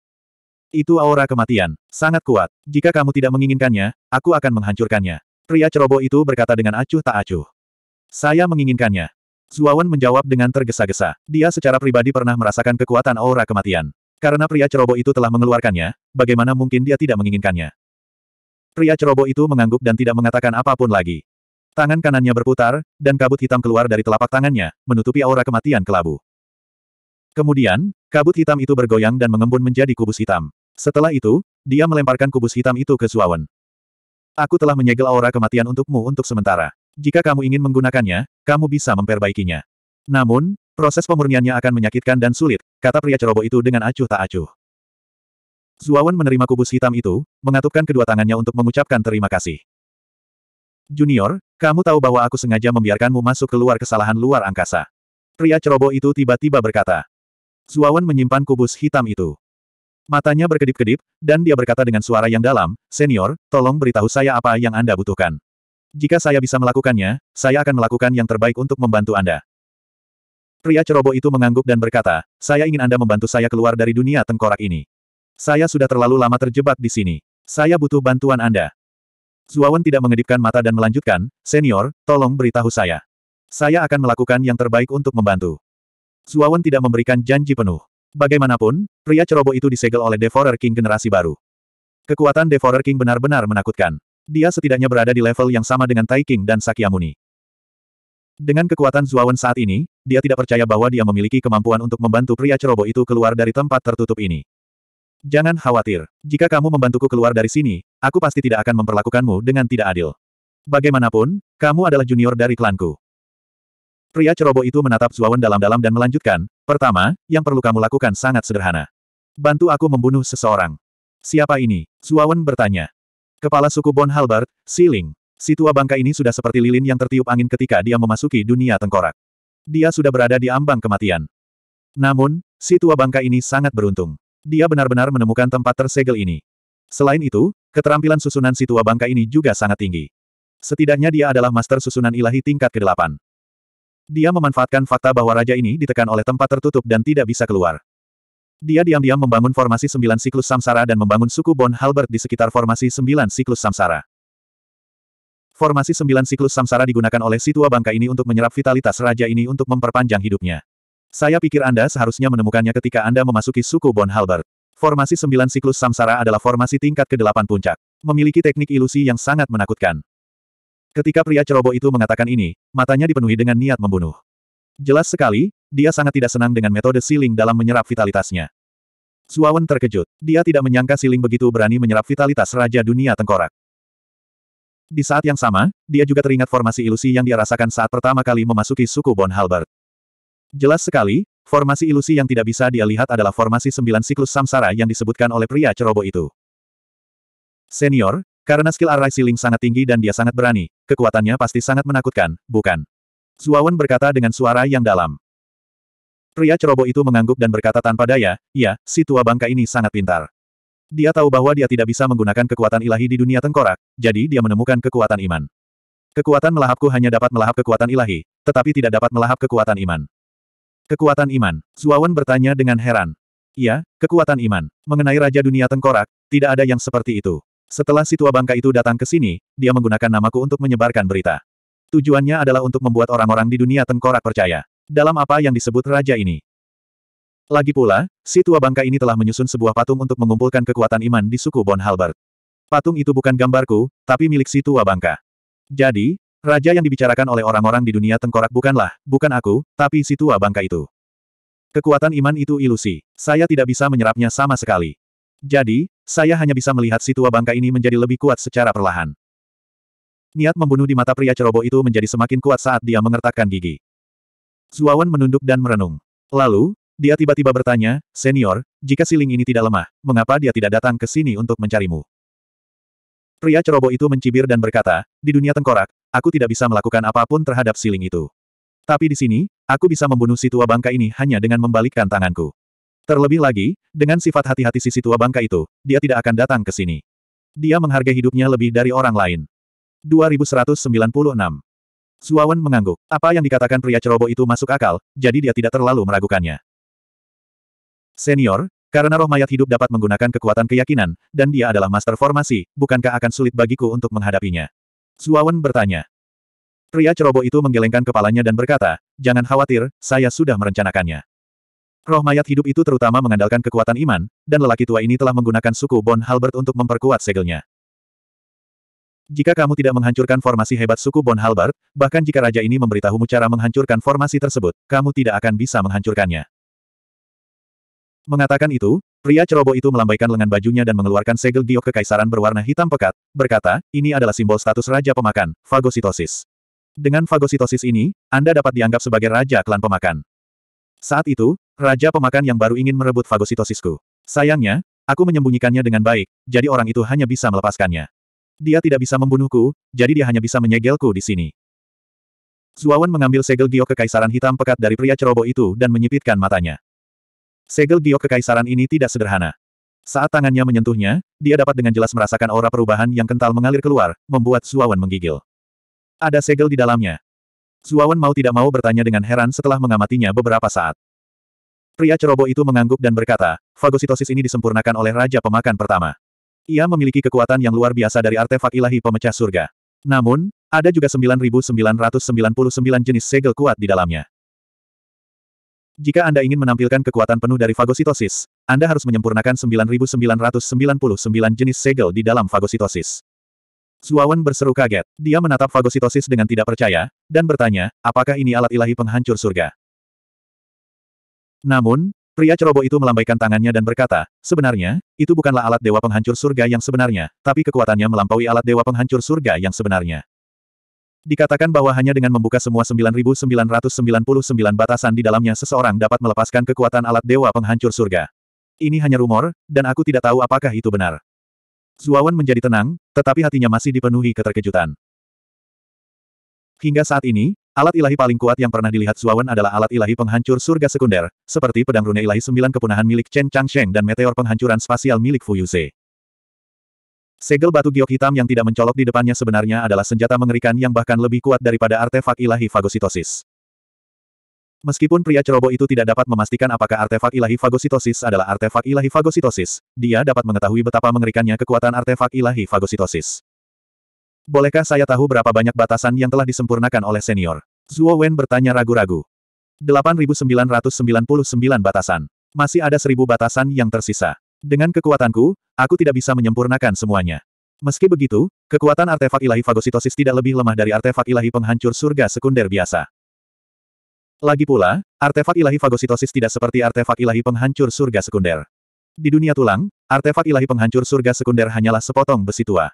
Itu aura kematian. Sangat kuat. Jika kamu tidak menginginkannya, aku akan menghancurkannya. Pria ceroboh itu berkata dengan acuh tak acuh. Saya menginginkannya. Zuawan menjawab dengan tergesa-gesa. Dia secara pribadi pernah merasakan kekuatan aura kematian. Karena pria ceroboh itu telah mengeluarkannya, bagaimana mungkin dia tidak menginginkannya? Pria ceroboh itu mengangguk dan tidak mengatakan apapun lagi. Tangan kanannya berputar, dan kabut hitam keluar dari telapak tangannya, menutupi aura kematian kelabu. Kemudian, kabut hitam itu bergoyang dan mengembun menjadi kubus hitam. Setelah itu, dia melemparkan kubus hitam itu ke Zuawan. Aku telah menyegel aura kematian untukmu untuk sementara. Jika kamu ingin menggunakannya, kamu bisa memperbaikinya. Namun, proses pemurniannya akan menyakitkan dan sulit, kata pria ceroboh itu dengan acuh tak acuh. Zuawan menerima kubus hitam itu, mengatupkan kedua tangannya untuk mengucapkan terima kasih. Junior, kamu tahu bahwa aku sengaja membiarkanmu masuk keluar kesalahan luar angkasa. Pria ceroboh itu tiba-tiba berkata. Zuawan menyimpan kubus hitam itu. Matanya berkedip-kedip, dan dia berkata dengan suara yang dalam, Senior, tolong beritahu saya apa yang Anda butuhkan. Jika saya bisa melakukannya, saya akan melakukan yang terbaik untuk membantu Anda. Pria ceroboh itu mengangguk dan berkata, saya ingin Anda membantu saya keluar dari dunia tengkorak ini. Saya sudah terlalu lama terjebak di sini. Saya butuh bantuan Anda. Zuawan tidak mengedipkan mata dan melanjutkan, Senior, tolong beritahu saya. Saya akan melakukan yang terbaik untuk membantu. Zuawan tidak memberikan janji penuh. Bagaimanapun, pria ceroboh itu disegel oleh Devourer King generasi baru. Kekuatan Devourer King benar-benar menakutkan. Dia setidaknya berada di level yang sama dengan Tai King dan Sakyamuni. Dengan kekuatan Zuawan saat ini, dia tidak percaya bahwa dia memiliki kemampuan untuk membantu pria ceroboh itu keluar dari tempat tertutup ini. Jangan khawatir. Jika kamu membantuku keluar dari sini, aku pasti tidak akan memperlakukanmu dengan tidak adil. Bagaimanapun, kamu adalah junior dari klanku. Pria ceroboh itu menatap Zuawan dalam-dalam dan melanjutkan, pertama, yang perlu kamu lakukan sangat sederhana. Bantu aku membunuh seseorang. Siapa ini? Zuawan bertanya. Kepala suku Bon Halbert, Siling. Si tua bangka ini sudah seperti lilin yang tertiup angin ketika dia memasuki dunia tengkorak. Dia sudah berada di ambang kematian. Namun, si tua bangka ini sangat beruntung. Dia benar-benar menemukan tempat tersegel ini. Selain itu, keterampilan susunan si tua bangka ini juga sangat tinggi. Setidaknya dia adalah master susunan ilahi tingkat ke-8. Dia memanfaatkan fakta bahwa raja ini ditekan oleh tempat tertutup dan tidak bisa keluar. Dia diam-diam membangun formasi sembilan siklus samsara dan membangun suku Bon Halbert di sekitar formasi sembilan siklus samsara. Formasi sembilan siklus samsara digunakan oleh Situa bangka ini untuk menyerap vitalitas raja ini untuk memperpanjang hidupnya. Saya pikir Anda seharusnya menemukannya ketika Anda memasuki suku Bon Halbert. Formasi sembilan siklus samsara adalah formasi tingkat ke-8 puncak. Memiliki teknik ilusi yang sangat menakutkan. Ketika pria ceroboh itu mengatakan ini, matanya dipenuhi dengan niat membunuh. Jelas sekali, dia sangat tidak senang dengan metode siling dalam menyerap vitalitasnya. Suawan terkejut. Dia tidak menyangka siling begitu berani menyerap vitalitas Raja Dunia Tengkorak. Di saat yang sama, dia juga teringat formasi ilusi yang dia rasakan saat pertama kali memasuki suku Bon Halbert. Jelas sekali, formasi ilusi yang tidak bisa dia lihat adalah formasi sembilan siklus samsara yang disebutkan oleh pria ceroboh itu. Senior, karena skill Arai Siling sangat tinggi dan dia sangat berani, kekuatannya pasti sangat menakutkan, bukan? Zuawan berkata dengan suara yang dalam. Pria ceroboh itu mengangguk dan berkata tanpa daya, ya, si tua bangka ini sangat pintar. Dia tahu bahwa dia tidak bisa menggunakan kekuatan ilahi di dunia tengkorak, jadi dia menemukan kekuatan iman. Kekuatan melahapku hanya dapat melahap kekuatan ilahi, tetapi tidak dapat melahap kekuatan iman. Kekuatan iman, Zuawan bertanya dengan heran. Ya, kekuatan iman. Mengenai Raja Dunia Tengkorak, tidak ada yang seperti itu. Setelah si tua bangka itu datang ke sini, dia menggunakan namaku untuk menyebarkan berita. Tujuannya adalah untuk membuat orang-orang di dunia tengkorak percaya dalam apa yang disebut raja ini. Lagi pula, si tua bangka ini telah menyusun sebuah patung untuk mengumpulkan kekuatan iman di suku Bon Halbert. Patung itu bukan gambarku, tapi milik si tua bangka. Jadi, raja yang dibicarakan oleh orang-orang di dunia tengkorak bukanlah, bukan aku, tapi si tua bangka itu. Kekuatan iman itu ilusi. Saya tidak bisa menyerapnya sama sekali. Jadi, saya hanya bisa melihat si tua bangka ini menjadi lebih kuat secara perlahan. Niat membunuh di mata pria ceroboh itu menjadi semakin kuat saat dia mengertakkan gigi. Zuawan menunduk dan merenung. Lalu, dia tiba-tiba bertanya, Senior, jika siling ini tidak lemah, mengapa dia tidak datang ke sini untuk mencarimu? Pria ceroboh itu mencibir dan berkata, di dunia tengkorak, aku tidak bisa melakukan apapun terhadap siling itu. Tapi di sini, aku bisa membunuh si tua bangka ini hanya dengan membalikkan tanganku. Terlebih lagi, dengan sifat hati-hati sisi tua bangka itu, dia tidak akan datang ke sini. Dia menghargai hidupnya lebih dari orang lain. 2196. Zuawan mengangguk. Apa yang dikatakan pria ceroboh itu masuk akal, jadi dia tidak terlalu meragukannya. Senior, karena roh mayat hidup dapat menggunakan kekuatan keyakinan, dan dia adalah master formasi, bukankah akan sulit bagiku untuk menghadapinya? Zuawan bertanya. Pria ceroboh itu menggelengkan kepalanya dan berkata, jangan khawatir, saya sudah merencanakannya. Roh mayat hidup itu terutama mengandalkan kekuatan iman, dan lelaki tua ini telah menggunakan suku Bon Halbert untuk memperkuat segelnya. Jika kamu tidak menghancurkan formasi hebat suku Bon Halbert, bahkan jika raja ini memberitahumu cara menghancurkan formasi tersebut, kamu tidak akan bisa menghancurkannya. Mengatakan itu, pria ceroboh itu melambaikan lengan bajunya dan mengeluarkan segel giok kekaisaran berwarna hitam pekat, berkata, ini adalah simbol status raja pemakan, fagositosis. Dengan fagositosis ini, Anda dapat dianggap sebagai raja klan pemakan. Saat itu, Raja pemakan yang baru ingin merebut fagositosisku. Sayangnya, aku menyembunyikannya dengan baik, jadi orang itu hanya bisa melepaskannya. Dia tidak bisa membunuhku, jadi dia hanya bisa menyegelku di sini. Zuawan mengambil segel giok kekaisaran hitam pekat dari pria ceroboh itu dan menyipitkan matanya. Segel giok kekaisaran ini tidak sederhana. Saat tangannya menyentuhnya, dia dapat dengan jelas merasakan aura perubahan yang kental mengalir keluar, membuat Zuawan menggigil. Ada segel di dalamnya. Zuawan mau tidak mau bertanya dengan heran setelah mengamatinya beberapa saat. Pria ceroboh itu mengangguk dan berkata, fagositosis ini disempurnakan oleh Raja Pemakan pertama. Ia memiliki kekuatan yang luar biasa dari artefak ilahi pemecah surga. Namun, ada juga 9.999 jenis segel kuat di dalamnya. Jika Anda ingin menampilkan kekuatan penuh dari fagositosis, Anda harus menyempurnakan 9.999 jenis segel di dalam fagositosis. Zuawan berseru kaget. Dia menatap fagositosis dengan tidak percaya, dan bertanya, apakah ini alat ilahi penghancur surga? Namun, pria ceroboh itu melambaikan tangannya dan berkata, sebenarnya, itu bukanlah alat dewa penghancur surga yang sebenarnya, tapi kekuatannya melampaui alat dewa penghancur surga yang sebenarnya. Dikatakan bahwa hanya dengan membuka semua 9999 batasan di dalamnya seseorang dapat melepaskan kekuatan alat dewa penghancur surga. Ini hanya rumor, dan aku tidak tahu apakah itu benar. Zuawan menjadi tenang, tetapi hatinya masih dipenuhi keterkejutan. Hingga saat ini, Alat ilahi paling kuat yang pernah dilihat Suawen adalah alat ilahi penghancur surga sekunder, seperti pedang rune ilahi sembilan kepunahan milik Chen Changsheng dan meteor penghancuran spasial milik Fu Yuze. Segel batu giok hitam yang tidak mencolok di depannya sebenarnya adalah senjata mengerikan yang bahkan lebih kuat daripada artefak ilahi fagositosis. Meskipun pria ceroboh itu tidak dapat memastikan apakah artefak ilahi fagositosis adalah artefak ilahi fagositosis, dia dapat mengetahui betapa mengerikannya kekuatan artefak ilahi fagositosis. Bolehkah saya tahu berapa banyak batasan yang telah disempurnakan oleh senior? Zuo Wen bertanya ragu-ragu. 8.999 batasan. Masih ada seribu batasan yang tersisa. Dengan kekuatanku, aku tidak bisa menyempurnakan semuanya. Meski begitu, kekuatan artefak ilahi fagositosis tidak lebih lemah dari artefak ilahi penghancur surga sekunder biasa. Lagi pula, artefak ilahi fagositosis tidak seperti artefak ilahi penghancur surga sekunder. Di dunia tulang, artefak ilahi penghancur surga sekunder hanyalah sepotong besi tua.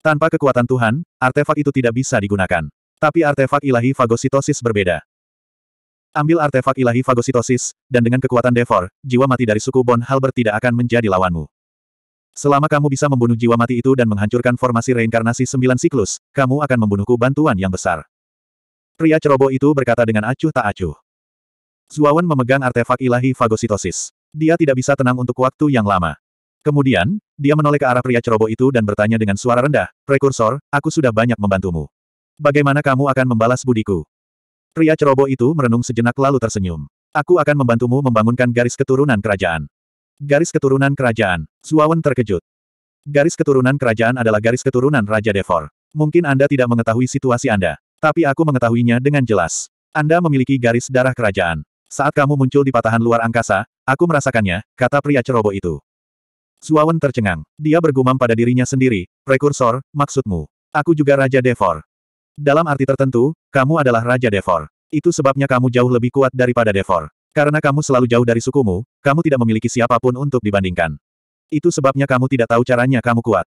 Tanpa kekuatan Tuhan, artefak itu tidak bisa digunakan. Tapi artefak ilahi fagositosis berbeda. Ambil artefak ilahi fagositosis, dan dengan kekuatan Devor, jiwa mati dari suku Bon Halbert tidak akan menjadi lawanmu. Selama kamu bisa membunuh jiwa mati itu dan menghancurkan formasi reinkarnasi sembilan siklus, kamu akan membunuhku bantuan yang besar. Pria ceroboh itu berkata dengan acuh tak acuh. Zuawan memegang artefak ilahi fagositosis. Dia tidak bisa tenang untuk waktu yang lama. Kemudian, dia menoleh ke arah pria ceroboh itu dan bertanya dengan suara rendah, Prekursor, aku sudah banyak membantumu. Bagaimana kamu akan membalas budiku? Pria ceroboh itu merenung sejenak lalu tersenyum. Aku akan membantumu membangunkan garis keturunan kerajaan. Garis keturunan kerajaan. Suawan terkejut. Garis keturunan kerajaan adalah garis keturunan Raja Devor. Mungkin Anda tidak mengetahui situasi Anda. Tapi aku mengetahuinya dengan jelas. Anda memiliki garis darah kerajaan. Saat kamu muncul di patahan luar angkasa, aku merasakannya, kata pria ceroboh itu. Suawan tercengang. Dia bergumam pada dirinya sendiri, prekursor, maksudmu. Aku juga Raja Devor. Dalam arti tertentu, kamu adalah Raja Devor. Itu sebabnya kamu jauh lebih kuat daripada Devor. Karena kamu selalu jauh dari sukumu, kamu tidak memiliki siapapun untuk dibandingkan. Itu sebabnya kamu tidak tahu caranya kamu kuat.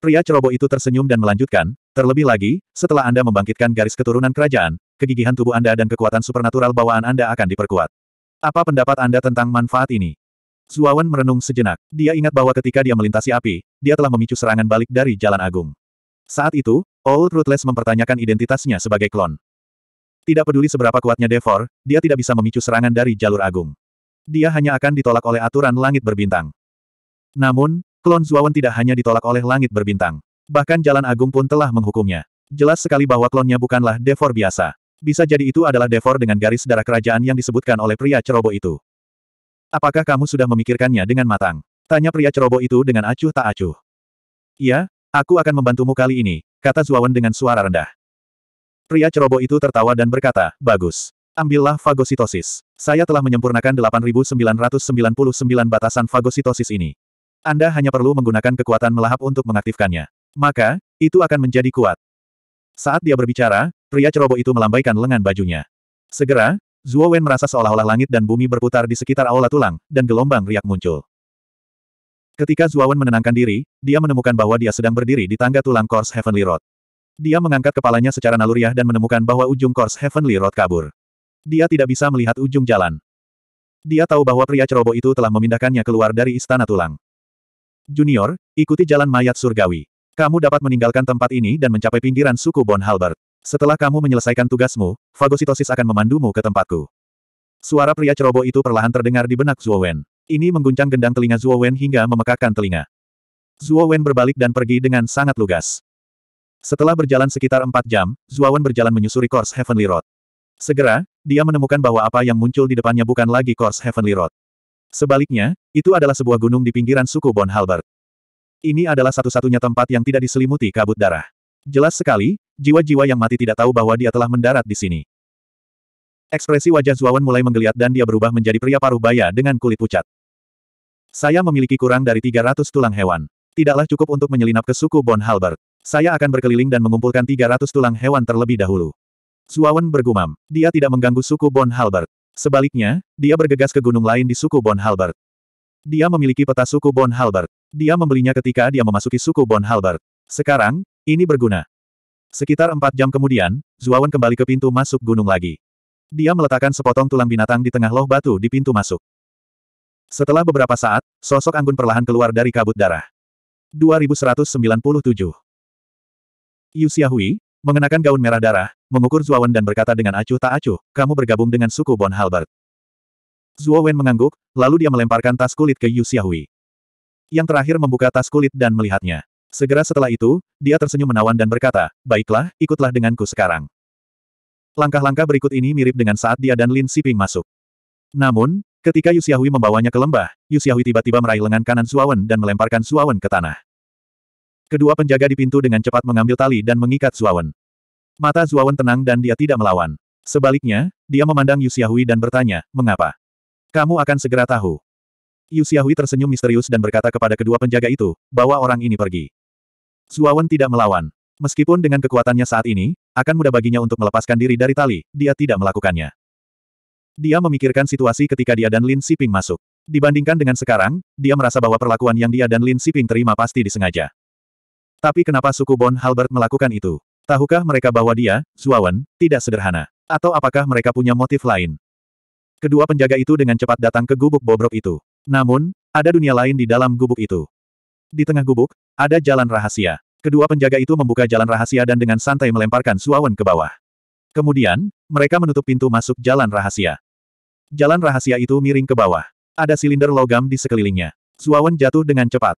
Pria ceroboh itu tersenyum dan melanjutkan, terlebih lagi, setelah Anda membangkitkan garis keturunan kerajaan, kegigihan tubuh Anda dan kekuatan supernatural bawaan Anda akan diperkuat. Apa pendapat Anda tentang manfaat ini? Zuawan merenung sejenak. Dia ingat bahwa ketika dia melintasi api, dia telah memicu serangan balik dari Jalan Agung. Saat itu, Old Ruthless mempertanyakan identitasnya sebagai klon. Tidak peduli seberapa kuatnya Devor, dia tidak bisa memicu serangan dari jalur agung. Dia hanya akan ditolak oleh aturan langit berbintang. Namun, klon Zuawan tidak hanya ditolak oleh langit berbintang. Bahkan Jalan Agung pun telah menghukumnya. Jelas sekali bahwa klonnya bukanlah Devor biasa. Bisa jadi itu adalah Devor dengan garis darah kerajaan yang disebutkan oleh pria ceroboh itu. Apakah kamu sudah memikirkannya dengan matang? Tanya pria ceroboh itu dengan acuh tak acuh. Ya, aku akan membantumu kali ini, kata Zuawan dengan suara rendah. Pria ceroboh itu tertawa dan berkata, bagus. Ambillah fagositosis. Saya telah menyempurnakan 8999 batasan fagositosis ini. Anda hanya perlu menggunakan kekuatan melahap untuk mengaktifkannya. Maka, itu akan menjadi kuat. Saat dia berbicara, pria ceroboh itu melambaikan lengan bajunya. Segera, Zuo Wen merasa seolah-olah langit dan bumi berputar di sekitar aula tulang, dan gelombang riak muncul. Ketika Zuo Wen menenangkan diri, dia menemukan bahwa dia sedang berdiri di tangga tulang Course Heavenly Road. Dia mengangkat kepalanya secara naluriah dan menemukan bahwa ujung Course Heavenly Road kabur. Dia tidak bisa melihat ujung jalan. Dia tahu bahwa pria ceroboh itu telah memindahkannya keluar dari istana tulang. Junior, ikuti jalan mayat surgawi. Kamu dapat meninggalkan tempat ini dan mencapai pinggiran suku Bon Halbert. Setelah kamu menyelesaikan tugasmu, fagositosis akan memandumu ke tempatku. Suara pria ceroboh itu perlahan terdengar di benak Zhuo Wen. Ini mengguncang gendang telinga Zhuo Wen hingga memekakkan telinga. Zhuo Wen berbalik dan pergi dengan sangat lugas. Setelah berjalan sekitar empat jam, Zhuo Wen berjalan menyusuri Course Heavenly Road. Segera, dia menemukan bahwa apa yang muncul di depannya bukan lagi Course Heavenly Road. Sebaliknya, itu adalah sebuah gunung di pinggiran suku Bon Halbert. Ini adalah satu-satunya tempat yang tidak diselimuti kabut darah. Jelas sekali, Jiwa-jiwa yang mati tidak tahu bahwa dia telah mendarat di sini. Ekspresi wajah Zuawan mulai menggeliat dan dia berubah menjadi pria paruh baya dengan kulit pucat. Saya memiliki kurang dari 300 tulang hewan. Tidaklah cukup untuk menyelinap ke suku Bon Halbert. Saya akan berkeliling dan mengumpulkan 300 tulang hewan terlebih dahulu. Zuawan bergumam. Dia tidak mengganggu suku Bon Halbert. Sebaliknya, dia bergegas ke gunung lain di suku Bon Halbert. Dia memiliki peta suku Bon Halbert. Dia membelinya ketika dia memasuki suku Bon Halbert. Sekarang, ini berguna. Sekitar empat jam kemudian, Zuawan kembali ke pintu masuk gunung lagi. Dia meletakkan sepotong tulang binatang di tengah loh batu di pintu masuk. Setelah beberapa saat, sosok Anggun perlahan keluar dari kabut darah. 2197 Yu Xiahui, mengenakan gaun merah darah, mengukur Zuawan dan berkata dengan acuh tak acuh, kamu bergabung dengan suku Bon Halbert. Zuawan mengangguk, lalu dia melemparkan tas kulit ke Yu Xiahui. Yang terakhir membuka tas kulit dan melihatnya. Segera setelah itu, dia tersenyum menawan dan berkata, baiklah, ikutlah denganku sekarang. Langkah-langkah berikut ini mirip dengan saat dia dan Lin Siping masuk. Namun, ketika Yu Xiaohui membawanya ke lembah, Yu Xiaohui tiba-tiba meraih lengan kanan Suawen dan melemparkan Suawen ke tanah. Kedua penjaga di pintu dengan cepat mengambil tali dan mengikat Suawen. Mata Suawen tenang dan dia tidak melawan. Sebaliknya, dia memandang Yu Xiaohui dan bertanya, mengapa? Kamu akan segera tahu. Yu Xiaohui tersenyum misterius dan berkata kepada kedua penjaga itu, bahwa orang ini pergi. Suawan tidak melawan. Meskipun dengan kekuatannya saat ini, akan mudah baginya untuk melepaskan diri dari tali, dia tidak melakukannya. Dia memikirkan situasi ketika dia dan Lin Siping masuk. Dibandingkan dengan sekarang, dia merasa bahwa perlakuan yang dia dan Lin Siping terima pasti disengaja. Tapi kenapa suku Bon Halbert melakukan itu? Tahukah mereka bahwa dia, Zuawan, tidak sederhana? Atau apakah mereka punya motif lain? Kedua penjaga itu dengan cepat datang ke gubuk bobrok itu. Namun, ada dunia lain di dalam gubuk itu. Di tengah gubuk, ada jalan rahasia. Kedua penjaga itu membuka jalan rahasia dan dengan santai melemparkan Suawan ke bawah. Kemudian, mereka menutup pintu masuk jalan rahasia. Jalan rahasia itu miring ke bawah. Ada silinder logam di sekelilingnya. Suawan jatuh dengan cepat.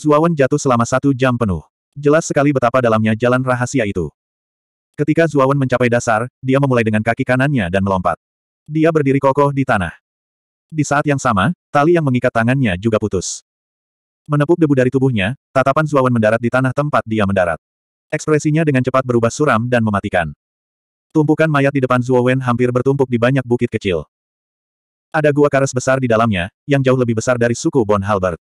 Suawan jatuh selama satu jam penuh. Jelas sekali betapa dalamnya jalan rahasia itu. Ketika Zuawan mencapai dasar, dia memulai dengan kaki kanannya dan melompat. Dia berdiri kokoh di tanah. Di saat yang sama, tali yang mengikat tangannya juga putus. Menepuk debu dari tubuhnya, tatapan Zuawan mendarat di tanah tempat dia mendarat. Ekspresinya dengan cepat berubah suram dan mematikan. Tumpukan mayat di depan Zuowen hampir bertumpuk di banyak bukit kecil. Ada gua karas besar di dalamnya, yang jauh lebih besar dari suku Bon Halbert.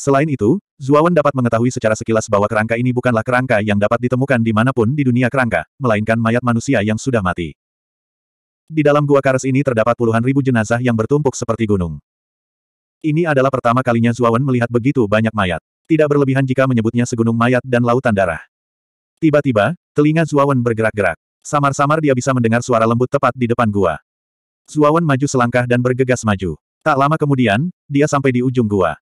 Selain itu, Zuawan dapat mengetahui secara sekilas bahwa kerangka ini bukanlah kerangka yang dapat ditemukan di manapun di dunia kerangka, melainkan mayat manusia yang sudah mati. Di dalam gua karas ini terdapat puluhan ribu jenazah yang bertumpuk seperti gunung. Ini adalah pertama kalinya Zuawan melihat begitu banyak mayat. Tidak berlebihan jika menyebutnya segunung mayat dan lautan darah. Tiba-tiba, telinga Zuawan bergerak-gerak. Samar-samar dia bisa mendengar suara lembut tepat di depan gua. Zuawan maju selangkah dan bergegas maju. Tak lama kemudian, dia sampai di ujung gua.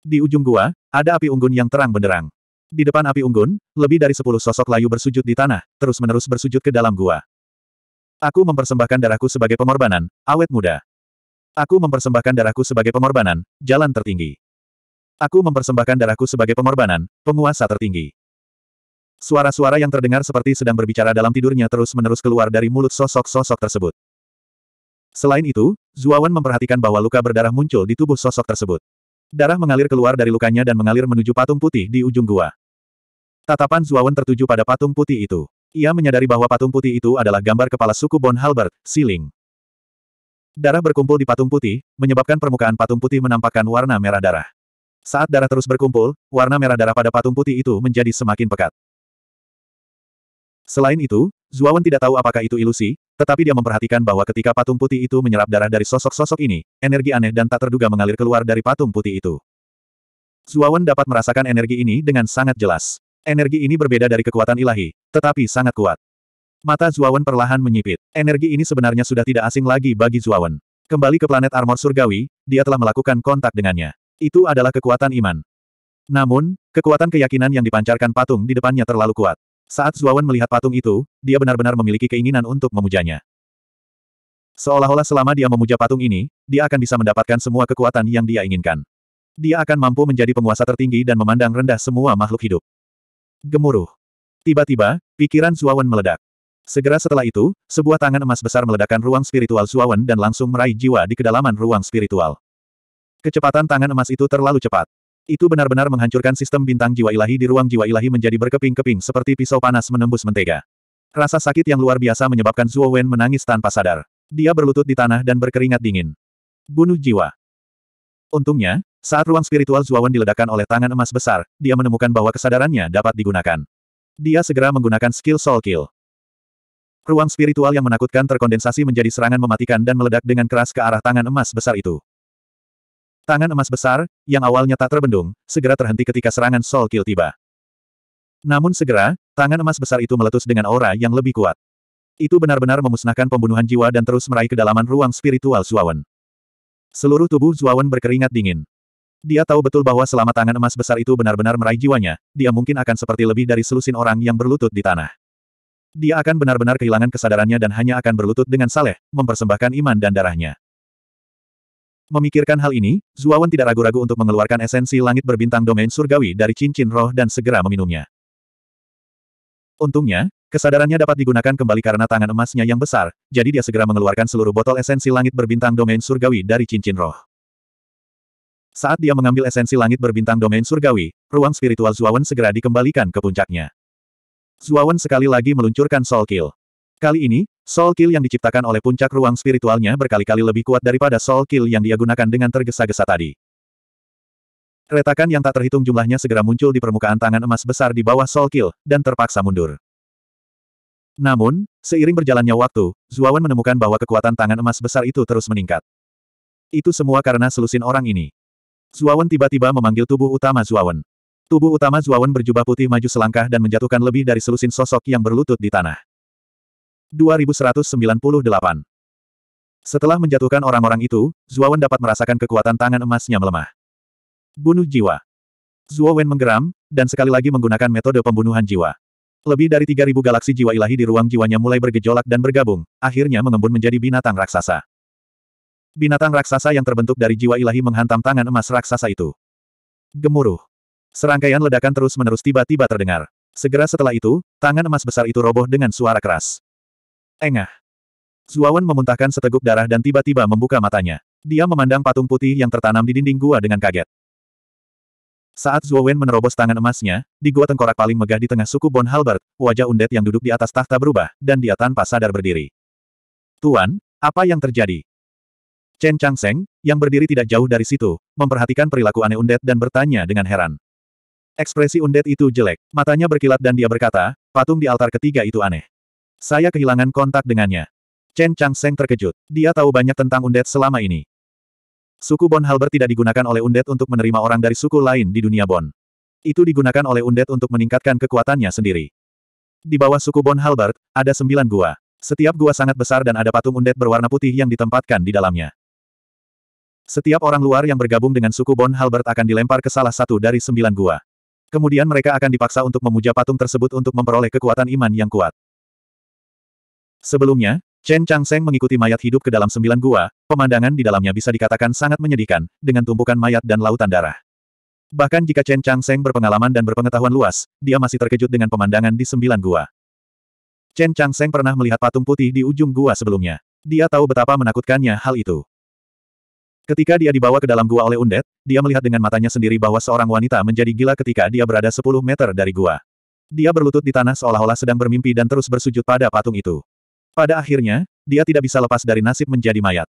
Di ujung gua, ada api unggun yang terang benderang. Di depan api unggun, lebih dari sepuluh sosok layu bersujud di tanah, terus-menerus bersujud ke dalam gua. Aku mempersembahkan darahku sebagai pengorbanan, awet muda. Aku mempersembahkan darahku sebagai pengorbanan, jalan tertinggi. Aku mempersembahkan darahku sebagai pengorbanan, penguasa tertinggi. Suara-suara yang terdengar seperti sedang berbicara dalam tidurnya terus-menerus keluar dari mulut sosok-sosok tersebut. Selain itu, Zuawan memperhatikan bahwa luka berdarah muncul di tubuh sosok tersebut. Darah mengalir keluar dari lukanya dan mengalir menuju patung putih di ujung gua. Tatapan Zuawan tertuju pada patung putih itu. Ia menyadari bahwa patung putih itu adalah gambar kepala suku Bon Halbert, Siling. Darah berkumpul di patung putih, menyebabkan permukaan patung putih menampakkan warna merah darah. Saat darah terus berkumpul, warna merah darah pada patung putih itu menjadi semakin pekat. Selain itu, Zuawan tidak tahu apakah itu ilusi, tetapi dia memperhatikan bahwa ketika patung putih itu menyerap darah dari sosok-sosok ini, energi aneh dan tak terduga mengalir keluar dari patung putih itu. Zuawan dapat merasakan energi ini dengan sangat jelas. Energi ini berbeda dari kekuatan ilahi, tetapi sangat kuat. Mata Zuawan perlahan menyipit. Energi ini sebenarnya sudah tidak asing lagi bagi Zuawan. Kembali ke planet armor surgawi, dia telah melakukan kontak dengannya. Itu adalah kekuatan iman. Namun, kekuatan keyakinan yang dipancarkan patung di depannya terlalu kuat. Saat Zuawan melihat patung itu, dia benar-benar memiliki keinginan untuk memujanya. Seolah-olah selama dia memuja patung ini, dia akan bisa mendapatkan semua kekuatan yang dia inginkan. Dia akan mampu menjadi penguasa tertinggi dan memandang rendah semua makhluk hidup. Gemuruh. Tiba-tiba, pikiran Zuawan meledak. Segera setelah itu, sebuah tangan emas besar meledakkan ruang spiritual Zuawan dan langsung meraih jiwa di kedalaman ruang spiritual. Kecepatan tangan emas itu terlalu cepat. Itu benar-benar menghancurkan sistem bintang jiwa ilahi di ruang jiwa ilahi menjadi berkeping-keping seperti pisau panas menembus mentega. Rasa sakit yang luar biasa menyebabkan Zuo menangis tanpa sadar. Dia berlutut di tanah dan berkeringat dingin. Bunuh jiwa. Untungnya, saat ruang spiritual Zuawan diledakkan oleh tangan emas besar, dia menemukan bahwa kesadarannya dapat digunakan. Dia segera menggunakan skill Soul Kill. Ruang spiritual yang menakutkan terkondensasi menjadi serangan mematikan dan meledak dengan keras ke arah tangan emas besar itu. Tangan emas besar, yang awalnya tak terbendung, segera terhenti ketika serangan Soul Kill tiba. Namun segera, tangan emas besar itu meletus dengan aura yang lebih kuat. Itu benar-benar memusnahkan pembunuhan jiwa dan terus meraih kedalaman ruang spiritual Zuawan. Seluruh tubuh Zuawan berkeringat dingin. Dia tahu betul bahwa selama tangan emas besar itu benar-benar meraih jiwanya, dia mungkin akan seperti lebih dari selusin orang yang berlutut di tanah. Dia akan benar-benar kehilangan kesadarannya dan hanya akan berlutut dengan saleh, mempersembahkan iman dan darahnya. Memikirkan hal ini, Zuawan tidak ragu-ragu untuk mengeluarkan esensi langit berbintang domain surgawi dari cincin roh dan segera meminumnya. Untungnya, kesadarannya dapat digunakan kembali karena tangan emasnya yang besar, jadi dia segera mengeluarkan seluruh botol esensi langit berbintang domain surgawi dari cincin roh. Saat dia mengambil esensi langit berbintang domain surgawi, ruang spiritual Zuawan segera dikembalikan ke puncaknya. Zuawan sekali lagi meluncurkan Soul Kill. Kali ini, Soul Kill yang diciptakan oleh puncak ruang spiritualnya berkali-kali lebih kuat daripada Soul Kill yang dia gunakan dengan tergesa-gesa tadi. Retakan yang tak terhitung jumlahnya segera muncul di permukaan tangan emas besar di bawah Soul Kill, dan terpaksa mundur. Namun, seiring berjalannya waktu, Zuawan menemukan bahwa kekuatan tangan emas besar itu terus meningkat. Itu semua karena selusin orang ini. Zuawan tiba-tiba memanggil tubuh utama Zuawan. Tubuh utama Zuawan berjubah putih maju selangkah dan menjatuhkan lebih dari selusin sosok yang berlutut di tanah. 2198 Setelah menjatuhkan orang-orang itu, Zuawan dapat merasakan kekuatan tangan emasnya melemah. Bunuh jiwa. Zuawan menggeram, dan sekali lagi menggunakan metode pembunuhan jiwa. Lebih dari 3.000 galaksi jiwa ilahi di ruang jiwanya mulai bergejolak dan bergabung, akhirnya mengembun menjadi binatang raksasa. Binatang raksasa yang terbentuk dari jiwa ilahi menghantam tangan emas raksasa itu. Gemuruh. Serangkaian ledakan terus-menerus tiba-tiba terdengar. Segera setelah itu, tangan emas besar itu roboh dengan suara keras. Engah. Zuawan memuntahkan seteguk darah dan tiba-tiba membuka matanya. Dia memandang patung putih yang tertanam di dinding gua dengan kaget. Saat Zuawan menerobos tangan emasnya, di gua tengkorak paling megah di tengah suku Bon Halbert, wajah undet yang duduk di atas tahta berubah, dan dia tanpa sadar berdiri. Tuan, apa yang terjadi? Chen Changseng, yang berdiri tidak jauh dari situ, memperhatikan perilaku aneh undet dan bertanya dengan heran. Ekspresi undet itu jelek, matanya berkilat dan dia berkata, patung di altar ketiga itu aneh. Saya kehilangan kontak dengannya. Chen Changseng terkejut. Dia tahu banyak tentang undet selama ini. Suku Bon Halber tidak digunakan oleh undet untuk menerima orang dari suku lain di dunia Bon. Itu digunakan oleh undet untuk meningkatkan kekuatannya sendiri. Di bawah suku Bon Halbert, ada sembilan gua. Setiap gua sangat besar dan ada patung undet berwarna putih yang ditempatkan di dalamnya. Setiap orang luar yang bergabung dengan suku Bon Halbert akan dilempar ke salah satu dari sembilan gua. Kemudian mereka akan dipaksa untuk memuja patung tersebut untuk memperoleh kekuatan iman yang kuat. Sebelumnya, Chen Changseng mengikuti mayat hidup ke dalam sembilan gua, pemandangan di dalamnya bisa dikatakan sangat menyedihkan, dengan tumpukan mayat dan lautan darah. Bahkan jika Chen Changseng berpengalaman dan berpengetahuan luas, dia masih terkejut dengan pemandangan di sembilan gua. Chen Changseng pernah melihat patung putih di ujung gua sebelumnya. Dia tahu betapa menakutkannya hal itu. Ketika dia dibawa ke dalam gua oleh Undet, dia melihat dengan matanya sendiri bahwa seorang wanita menjadi gila ketika dia berada 10 meter dari gua. Dia berlutut di tanah seolah-olah sedang bermimpi dan terus bersujud pada patung itu. Pada akhirnya, dia tidak bisa lepas dari nasib menjadi mayat.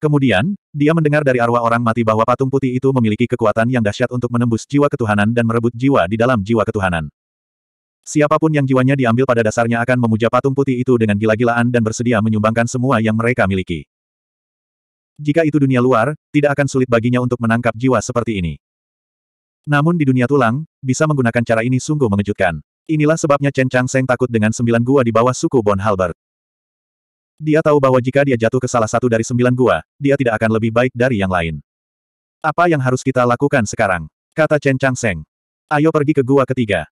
Kemudian, dia mendengar dari arwah orang mati bahwa patung putih itu memiliki kekuatan yang dahsyat untuk menembus jiwa ketuhanan dan merebut jiwa di dalam jiwa ketuhanan. Siapapun yang jiwanya diambil pada dasarnya akan memuja patung putih itu dengan gila-gilaan dan bersedia menyumbangkan semua yang mereka miliki. Jika itu dunia luar, tidak akan sulit baginya untuk menangkap jiwa seperti ini. Namun di dunia tulang, bisa menggunakan cara ini sungguh mengejutkan. Inilah sebabnya Chen Chang Seng takut dengan sembilan gua di bawah suku Bon Halbert. Dia tahu bahwa jika dia jatuh ke salah satu dari sembilan gua, dia tidak akan lebih baik dari yang lain. Apa yang harus kita lakukan sekarang? Kata Chen Chang Seng. Ayo pergi ke gua ketiga.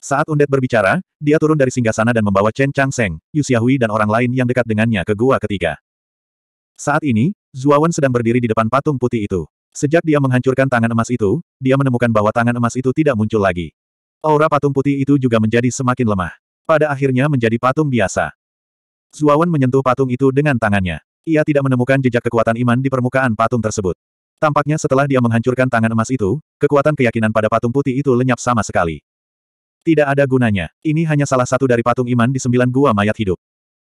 Saat Undet berbicara, dia turun dari singgasana dan membawa Chen Chang Seng, Yu Xiaohui, dan orang lain yang dekat dengannya ke gua ketiga. Saat ini, Zuawan sedang berdiri di depan patung putih itu. Sejak dia menghancurkan tangan emas itu, dia menemukan bahwa tangan emas itu tidak muncul lagi. Aura patung putih itu juga menjadi semakin lemah. Pada akhirnya menjadi patung biasa. Zuawan menyentuh patung itu dengan tangannya. Ia tidak menemukan jejak kekuatan iman di permukaan patung tersebut. Tampaknya setelah dia menghancurkan tangan emas itu, kekuatan keyakinan pada patung putih itu lenyap sama sekali. Tidak ada gunanya. Ini hanya salah satu dari patung iman di sembilan gua mayat hidup.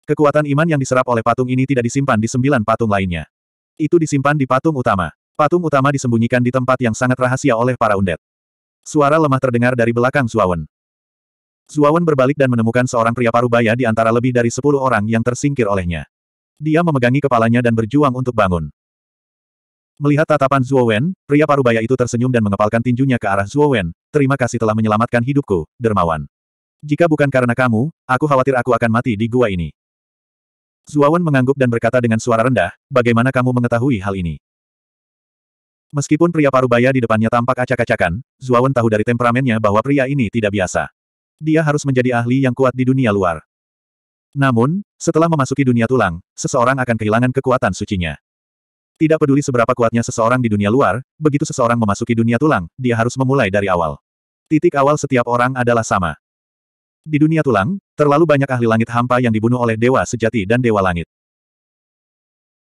Kekuatan iman yang diserap oleh patung ini tidak disimpan di sembilan patung lainnya. Itu disimpan di patung utama. Patung utama disembunyikan di tempat yang sangat rahasia oleh para undet. Suara lemah terdengar dari belakang Zuawan. Zuawan berbalik dan menemukan seorang pria parubaya di antara lebih dari sepuluh orang yang tersingkir olehnya. Dia memegangi kepalanya dan berjuang untuk bangun. Melihat tatapan Zuowen, pria parubaya itu tersenyum dan mengepalkan tinjunya ke arah Zuowen, terima kasih telah menyelamatkan hidupku, dermawan. Jika bukan karena kamu, aku khawatir aku akan mati di gua ini. Zuawan mengangguk dan berkata dengan suara rendah, bagaimana kamu mengetahui hal ini? Meskipun pria parubaya di depannya tampak acak-acakan, Zuawan tahu dari temperamennya bahwa pria ini tidak biasa. Dia harus menjadi ahli yang kuat di dunia luar. Namun, setelah memasuki dunia tulang, seseorang akan kehilangan kekuatan sucinya. Tidak peduli seberapa kuatnya seseorang di dunia luar, begitu seseorang memasuki dunia tulang, dia harus memulai dari awal. Titik awal setiap orang adalah sama. Di dunia tulang, terlalu banyak ahli langit hampa yang dibunuh oleh dewa sejati dan dewa langit.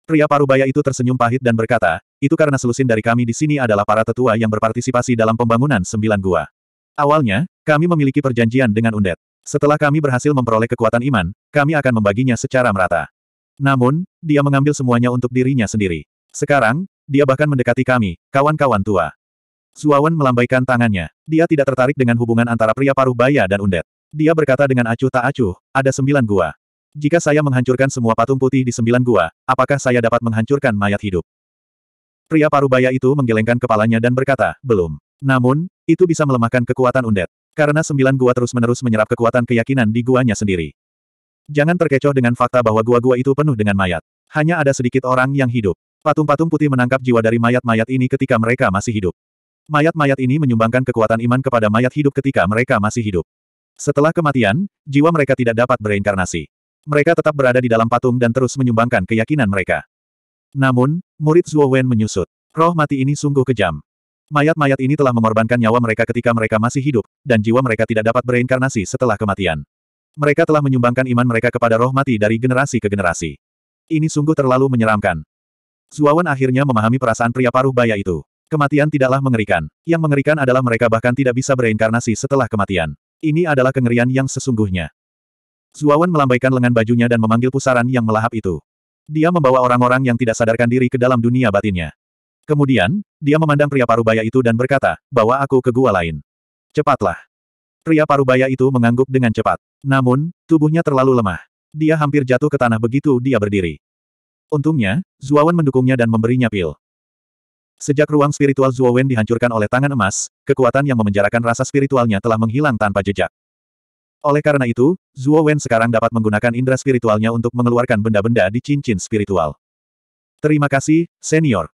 Pria parubaya itu tersenyum pahit dan berkata, itu karena selusin dari kami di sini adalah para tetua yang berpartisipasi dalam pembangunan sembilan gua. Awalnya, kami memiliki perjanjian dengan Undet. Setelah kami berhasil memperoleh kekuatan iman, kami akan membaginya secara merata. Namun, dia mengambil semuanya untuk dirinya sendiri. Sekarang, dia bahkan mendekati kami, kawan-kawan tua. Zuawan melambaikan tangannya. Dia tidak tertarik dengan hubungan antara pria paruh baya dan Undet. Dia berkata dengan acuh tak acuh, ada sembilan gua. Jika saya menghancurkan semua patung putih di sembilan gua, apakah saya dapat menghancurkan mayat hidup? Pria parubaya itu menggelengkan kepalanya dan berkata, belum. Namun, itu bisa melemahkan kekuatan undet. Karena sembilan gua terus-menerus menyerap kekuatan keyakinan di guanya sendiri. Jangan terkecoh dengan fakta bahwa gua-gua itu penuh dengan mayat. Hanya ada sedikit orang yang hidup. Patung-patung putih menangkap jiwa dari mayat-mayat ini ketika mereka masih hidup. Mayat-mayat ini menyumbangkan kekuatan iman kepada mayat hidup ketika mereka masih hidup. Setelah kematian, jiwa mereka tidak dapat bereinkarnasi. Mereka tetap berada di dalam patung dan terus menyumbangkan keyakinan mereka. Namun, murid Zuo Wen menyusut. Roh mati ini sungguh kejam. Mayat-mayat ini telah mengorbankan nyawa mereka ketika mereka masih hidup, dan jiwa mereka tidak dapat bereinkarnasi setelah kematian. Mereka telah menyumbangkan iman mereka kepada roh mati dari generasi ke generasi. Ini sungguh terlalu menyeramkan. Zuawan akhirnya memahami perasaan pria paruh baya itu. Kematian tidaklah mengerikan. Yang mengerikan adalah mereka bahkan tidak bisa bereinkarnasi setelah kematian. Ini adalah kengerian yang sesungguhnya. Zuawan melambaikan lengan bajunya dan memanggil pusaran yang melahap itu. Dia membawa orang-orang yang tidak sadarkan diri ke dalam dunia batinnya. Kemudian, dia memandang pria parubaya itu dan berkata, bawa aku ke gua lain. Cepatlah. Pria parubaya itu mengangguk dengan cepat. Namun, tubuhnya terlalu lemah. Dia hampir jatuh ke tanah begitu dia berdiri. Untungnya, Zuawan mendukungnya dan memberinya pil. Sejak ruang spiritual Zuo Wen dihancurkan oleh tangan emas, kekuatan yang memenjarakan rasa spiritualnya telah menghilang tanpa jejak. Oleh karena itu, Zuo Wen sekarang dapat menggunakan indera spiritualnya untuk mengeluarkan benda-benda di cincin spiritual. Terima kasih, senior.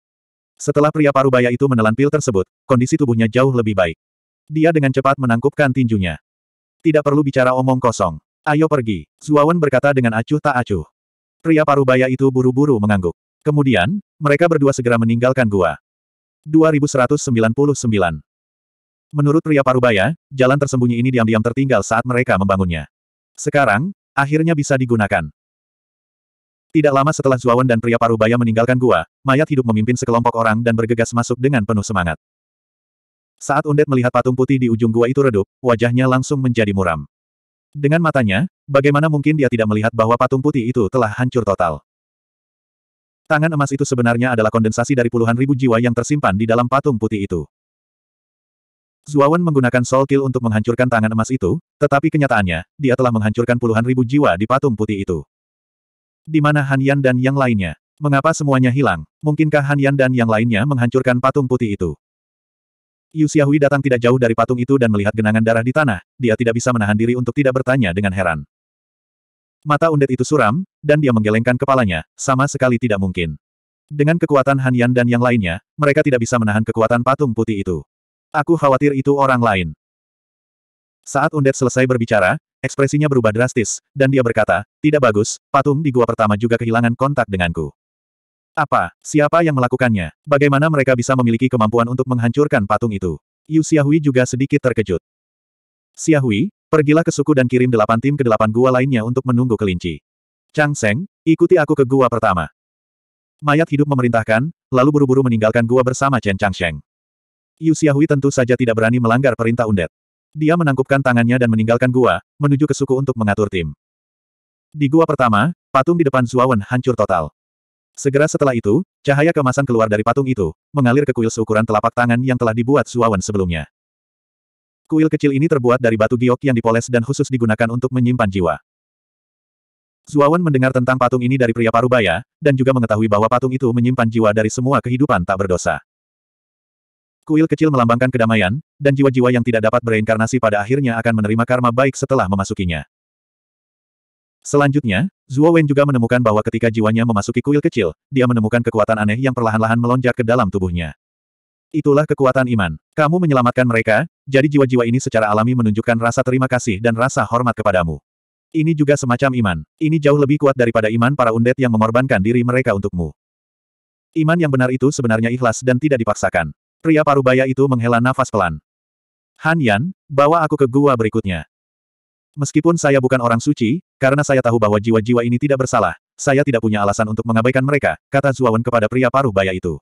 Setelah pria parubaya itu menelan pil tersebut, kondisi tubuhnya jauh lebih baik. Dia dengan cepat menangkupkan tinjunya. Tidak perlu bicara omong kosong. Ayo pergi, Zuo Wen berkata dengan acuh tak acuh. Pria parubaya itu buru-buru mengangguk. Kemudian, mereka berdua segera meninggalkan gua. 2199. Menurut pria Parubaya, jalan tersembunyi ini diam-diam tertinggal saat mereka membangunnya. Sekarang, akhirnya bisa digunakan. Tidak lama setelah Zuawan dan pria Parubaya meninggalkan gua, mayat hidup memimpin sekelompok orang dan bergegas masuk dengan penuh semangat. Saat Undet melihat patung putih di ujung gua itu redup, wajahnya langsung menjadi muram. Dengan matanya, bagaimana mungkin dia tidak melihat bahwa patung putih itu telah hancur total? Tangan emas itu sebenarnya adalah kondensasi dari puluhan ribu jiwa yang tersimpan di dalam patung putih itu. Zuawan menggunakan Soul Kill untuk menghancurkan tangan emas itu, tetapi kenyataannya, dia telah menghancurkan puluhan ribu jiwa di patung putih itu. Di mana Han Yan dan yang lainnya? Mengapa semuanya hilang? Mungkinkah Han Yan dan yang lainnya menghancurkan patung putih itu? Yu Xiaohui datang tidak jauh dari patung itu dan melihat genangan darah di tanah, dia tidak bisa menahan diri untuk tidak bertanya dengan heran. Mata undet itu suram, dan dia menggelengkan kepalanya, sama sekali tidak mungkin. Dengan kekuatan Han dan yang lainnya, mereka tidak bisa menahan kekuatan patung putih itu. Aku khawatir itu orang lain. Saat Undet selesai berbicara, ekspresinya berubah drastis, dan dia berkata, Tidak bagus, patung di gua pertama juga kehilangan kontak denganku. Apa? Siapa yang melakukannya? Bagaimana mereka bisa memiliki kemampuan untuk menghancurkan patung itu? Yu Xiahui juga sedikit terkejut. Xiahui, Pergilah ke suku dan kirim delapan tim ke delapan gua lainnya untuk menunggu kelinci. Chang Seng, ikuti aku ke gua pertama. Mayat hidup memerintahkan, lalu buru-buru meninggalkan gua bersama Chen Chang Sheng. Yu Xiahui tentu saja tidak berani melanggar perintah Undet. Dia menangkupkan tangannya dan meninggalkan gua, menuju ke suku untuk mengatur tim. Di gua pertama, patung di depan Zuawan hancur total. Segera setelah itu, cahaya kemasan keluar dari patung itu, mengalir ke kuil seukuran telapak tangan yang telah dibuat Zuawan sebelumnya. Kuil kecil ini terbuat dari batu giok yang dipoles dan khusus digunakan untuk menyimpan jiwa. Zuawan mendengar tentang patung ini dari pria parubaya, dan juga mengetahui bahwa patung itu menyimpan jiwa dari semua kehidupan tak berdosa. Kuil kecil melambangkan kedamaian, dan jiwa-jiwa yang tidak dapat bereinkarnasi pada akhirnya akan menerima karma baik setelah memasukinya. Selanjutnya, Zuo Wen juga menemukan bahwa ketika jiwanya memasuki kuil kecil, dia menemukan kekuatan aneh yang perlahan-lahan melonjak ke dalam tubuhnya. Itulah kekuatan iman. Kamu menyelamatkan mereka, jadi jiwa-jiwa ini secara alami menunjukkan rasa terima kasih dan rasa hormat kepadamu. Ini juga semacam iman. Ini jauh lebih kuat daripada iman para undet yang mengorbankan diri mereka untukmu. Iman yang benar itu sebenarnya ikhlas dan tidak dipaksakan. Pria parubaya itu menghela nafas pelan. Han Yan, bawa aku ke gua berikutnya. Meskipun saya bukan orang suci, karena saya tahu bahwa jiwa-jiwa ini tidak bersalah, saya tidak punya alasan untuk mengabaikan mereka, kata Zuawan kepada pria paruh baya itu.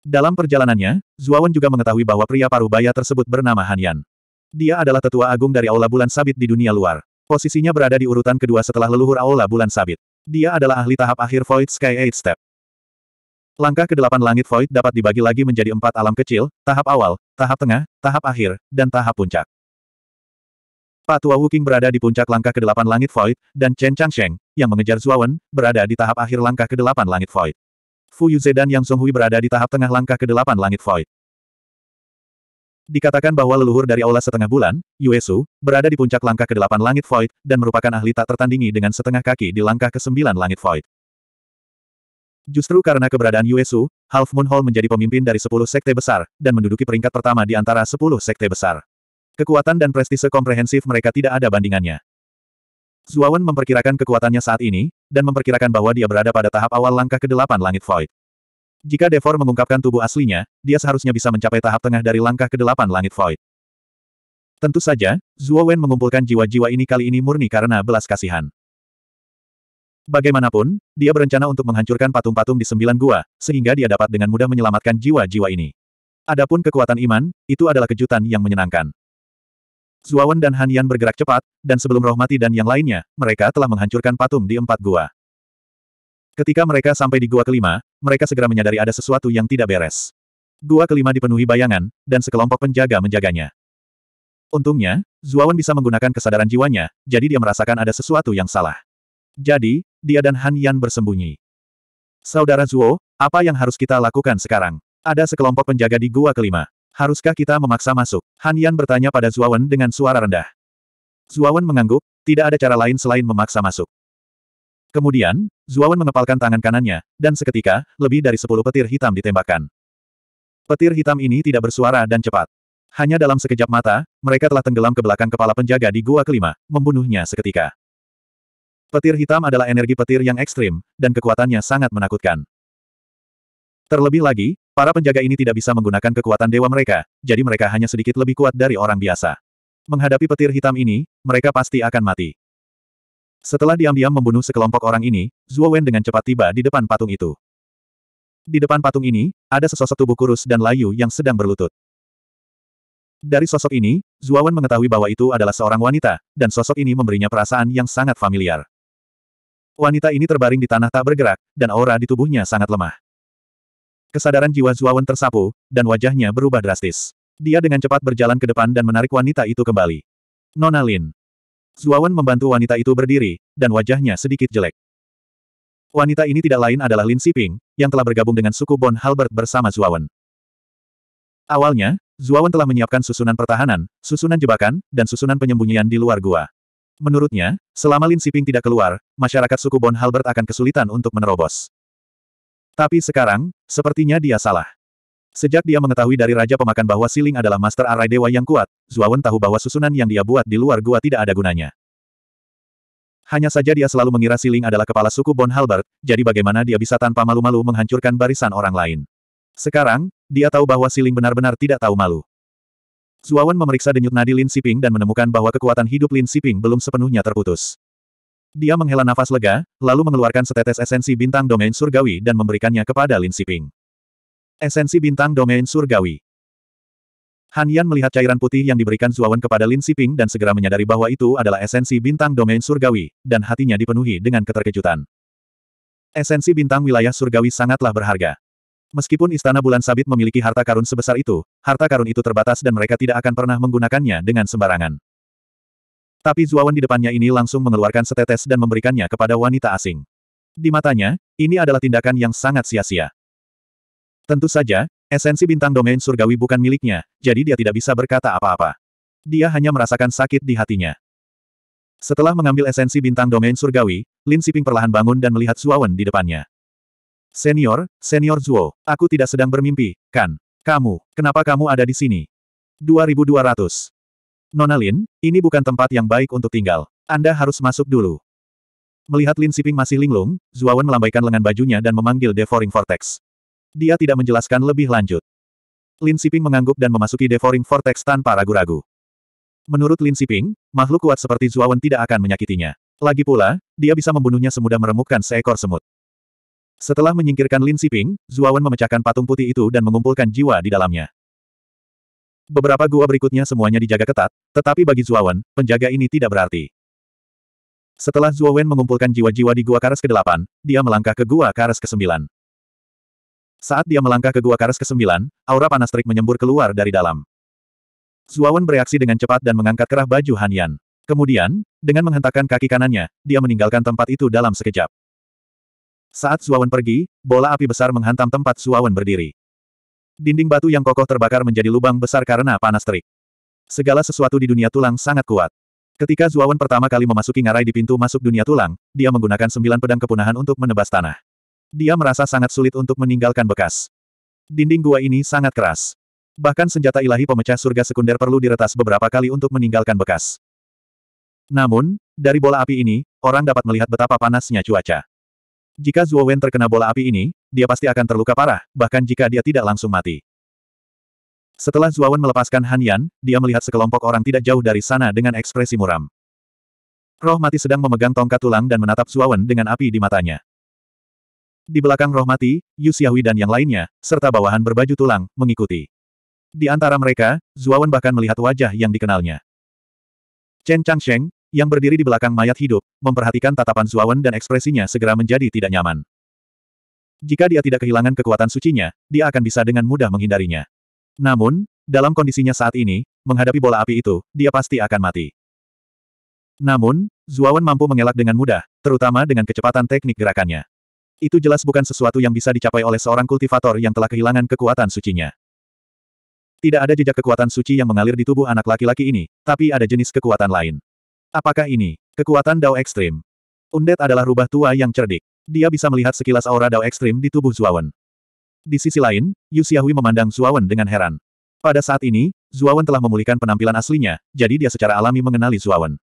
Dalam perjalanannya, Zuawan juga mengetahui bahwa pria paruh baya tersebut bernama Hanyan. Dia adalah tetua agung dari Aula Bulan Sabit di dunia luar. Posisinya berada di urutan kedua setelah leluhur Aula Bulan Sabit. Dia adalah ahli tahap akhir Void Sky Eight Step. Langkah ke delapan langit Void dapat dibagi lagi menjadi empat alam kecil, tahap awal, tahap tengah, tahap akhir, dan tahap puncak. Patua Wuking berada di puncak langkah ke delapan langit Void, dan Chen Changsheng, yang mengejar Zuawan, berada di tahap akhir langkah ke delapan langit Void. Fu Yuze dan Yang Songhui berada di tahap tengah langkah ke delapan langit void. Dikatakan bahwa leluhur dari aula setengah bulan, Yuesu, berada di puncak langkah ke-8 langit void, dan merupakan ahli tak tertandingi dengan setengah kaki di langkah ke-9 langit void. Justru karena keberadaan Yuesu, Half Moon Hall menjadi pemimpin dari 10 sekte besar, dan menduduki peringkat pertama di antara 10 sekte besar. Kekuatan dan prestise komprehensif mereka tidak ada bandingannya. Zuawan memperkirakan kekuatannya saat ini, dan memperkirakan bahwa dia berada pada tahap awal langkah ke-8 langit void. Jika Devor mengungkapkan tubuh aslinya, dia seharusnya bisa mencapai tahap tengah dari langkah ke-8 langit void. Tentu saja, Zuawan mengumpulkan jiwa-jiwa ini kali ini murni karena belas kasihan. Bagaimanapun, dia berencana untuk menghancurkan patung-patung di sembilan gua, sehingga dia dapat dengan mudah menyelamatkan jiwa-jiwa ini. Adapun kekuatan iman, itu adalah kejutan yang menyenangkan. Zuawan dan Han bergerak cepat, dan sebelum roh mati dan yang lainnya, mereka telah menghancurkan patung di empat gua. Ketika mereka sampai di gua kelima, mereka segera menyadari ada sesuatu yang tidak beres. Gua kelima dipenuhi bayangan, dan sekelompok penjaga menjaganya. Untungnya, Zuawan bisa menggunakan kesadaran jiwanya, jadi dia merasakan ada sesuatu yang salah. Jadi, dia dan Han bersembunyi. Saudara Zuo, apa yang harus kita lakukan sekarang? Ada sekelompok penjaga di gua kelima haruskah kita memaksa masuk? Han Yan bertanya pada Zuawan dengan suara rendah. Zuawan mengangguk, tidak ada cara lain selain memaksa masuk. Kemudian, Zuawan mengepalkan tangan kanannya, dan seketika, lebih dari sepuluh petir hitam ditembakkan. Petir hitam ini tidak bersuara dan cepat. Hanya dalam sekejap mata, mereka telah tenggelam ke belakang kepala penjaga di gua kelima, membunuhnya seketika. Petir hitam adalah energi petir yang ekstrim, dan kekuatannya sangat menakutkan. Terlebih lagi, Para penjaga ini tidak bisa menggunakan kekuatan dewa mereka, jadi mereka hanya sedikit lebih kuat dari orang biasa. Menghadapi petir hitam ini, mereka pasti akan mati. Setelah diam-diam membunuh sekelompok orang ini, Zhuo Wen dengan cepat tiba di depan patung itu. Di depan patung ini, ada sesosok tubuh kurus dan layu yang sedang berlutut. Dari sosok ini, Wen mengetahui bahwa itu adalah seorang wanita, dan sosok ini memberinya perasaan yang sangat familiar. Wanita ini terbaring di tanah tak bergerak, dan aura di tubuhnya sangat lemah. Kesadaran jiwa Zuawan tersapu, dan wajahnya berubah drastis. Dia dengan cepat berjalan ke depan dan menarik wanita itu kembali. Nona Lin. Zuawan membantu wanita itu berdiri, dan wajahnya sedikit jelek. Wanita ini tidak lain adalah Lin Siping, yang telah bergabung dengan suku Bon Halbert bersama Zuawan. Awalnya, Zuawan telah menyiapkan susunan pertahanan, susunan jebakan, dan susunan penyembunyian di luar gua. Menurutnya, selama Lin Siping tidak keluar, masyarakat suku Bon Halbert akan kesulitan untuk menerobos. Tapi sekarang, sepertinya dia salah. Sejak dia mengetahui dari Raja Pemakan bahwa Siling adalah Master Arai Dewa yang kuat, Zuawan tahu bahwa susunan yang dia buat di luar gua tidak ada gunanya. Hanya saja dia selalu mengira Siling adalah kepala suku Bon Halbert, jadi bagaimana dia bisa tanpa malu-malu menghancurkan barisan orang lain. Sekarang, dia tahu bahwa Siling benar-benar tidak tahu malu. Zuawan memeriksa denyut nadi Lin Siping dan menemukan bahwa kekuatan hidup Lin Siping belum sepenuhnya terputus. Dia menghela nafas lega, lalu mengeluarkan setetes esensi bintang domain surgawi dan memberikannya kepada Lin Siping. Esensi bintang domain surgawi. Han Yan melihat cairan putih yang diberikan Zuawan kepada Lin Siping dan segera menyadari bahwa itu adalah esensi bintang domain surgawi, dan hatinya dipenuhi dengan keterkejutan. Esensi bintang wilayah surgawi sangatlah berharga. Meskipun Istana Bulan Sabit memiliki harta karun sebesar itu, harta karun itu terbatas dan mereka tidak akan pernah menggunakannya dengan sembarangan. Tapi Zuawan di depannya ini langsung mengeluarkan setetes dan memberikannya kepada wanita asing. Di matanya, ini adalah tindakan yang sangat sia-sia. Tentu saja, esensi bintang domain surgawi bukan miliknya, jadi dia tidak bisa berkata apa-apa. Dia hanya merasakan sakit di hatinya. Setelah mengambil esensi bintang domain surgawi, Lin Siping perlahan bangun dan melihat Zuawan di depannya. Senior, Senior Zuo, aku tidak sedang bermimpi, kan? Kamu, kenapa kamu ada di sini? 2200. Nona Lin, ini bukan tempat yang baik untuk tinggal. Anda harus masuk dulu. Melihat Lin Siping masih linglung, Zuawan melambaikan lengan bajunya dan memanggil Devouring Vortex. Dia tidak menjelaskan lebih lanjut. Lin Siping mengangguk dan memasuki Devouring Vortex tanpa ragu-ragu. Menurut Lin Siping, makhluk kuat seperti Zuawan tidak akan menyakitinya. Lagi pula, dia bisa membunuhnya semudah meremukkan seekor semut. Setelah menyingkirkan Lin Siping, Zuawan memecahkan patung putih itu dan mengumpulkan jiwa di dalamnya. Beberapa gua berikutnya semuanya dijaga ketat, tetapi bagi Zuawan, penjaga ini tidak berarti. Setelah Zuawan mengumpulkan jiwa-jiwa di gua karas ke-8, dia melangkah ke gua karas ke-9. Saat dia melangkah ke gua karas ke-9, aura panas terik menyembur keluar dari dalam. Zuawan bereaksi dengan cepat dan mengangkat kerah baju Hanyan. Kemudian, dengan menghentakkan kaki kanannya, dia meninggalkan tempat itu dalam sekejap. Saat Zuawan pergi, bola api besar menghantam tempat Zuawan berdiri. Dinding batu yang kokoh terbakar menjadi lubang besar karena panas terik. Segala sesuatu di dunia tulang sangat kuat. Ketika Zuawan pertama kali memasuki ngarai di pintu masuk dunia tulang, dia menggunakan sembilan pedang kepunahan untuk menebas tanah. Dia merasa sangat sulit untuk meninggalkan bekas. Dinding gua ini sangat keras. Bahkan senjata ilahi pemecah surga sekunder perlu diretas beberapa kali untuk meninggalkan bekas. Namun, dari bola api ini, orang dapat melihat betapa panasnya cuaca. Jika Zuowen terkena bola api ini, dia pasti akan terluka parah, bahkan jika dia tidak langsung mati. Setelah Zuawan melepaskan Han Yan, dia melihat sekelompok orang tidak jauh dari sana dengan ekspresi muram. Roh mati sedang memegang tongkat tulang dan menatap Zuawan dengan api di matanya. Di belakang roh mati, Yu Xiaohui dan yang lainnya, serta bawahan berbaju tulang, mengikuti. Di antara mereka, Zuawan bahkan melihat wajah yang dikenalnya. Chen Changsheng, yang berdiri di belakang mayat hidup, memperhatikan tatapan Zuawan dan ekspresinya segera menjadi tidak nyaman. Jika dia tidak kehilangan kekuatan sucinya, dia akan bisa dengan mudah menghindarinya. Namun, dalam kondisinya saat ini, menghadapi bola api itu, dia pasti akan mati. Namun, Zuawan mampu mengelak dengan mudah, terutama dengan kecepatan teknik gerakannya. Itu jelas bukan sesuatu yang bisa dicapai oleh seorang kultivator yang telah kehilangan kekuatan sucinya. Tidak ada jejak kekuatan suci yang mengalir di tubuh anak laki-laki ini, tapi ada jenis kekuatan lain. Apakah ini kekuatan Dao ekstrim? Undet adalah rubah tua yang cerdik dia bisa melihat sekilas aura dao ekstrim di tubuh Zuawan. Di sisi lain, Yu Xiaohui memandang Zuawan dengan heran. Pada saat ini, Zuawan telah memulihkan penampilan aslinya, jadi dia secara alami mengenali Zuawan.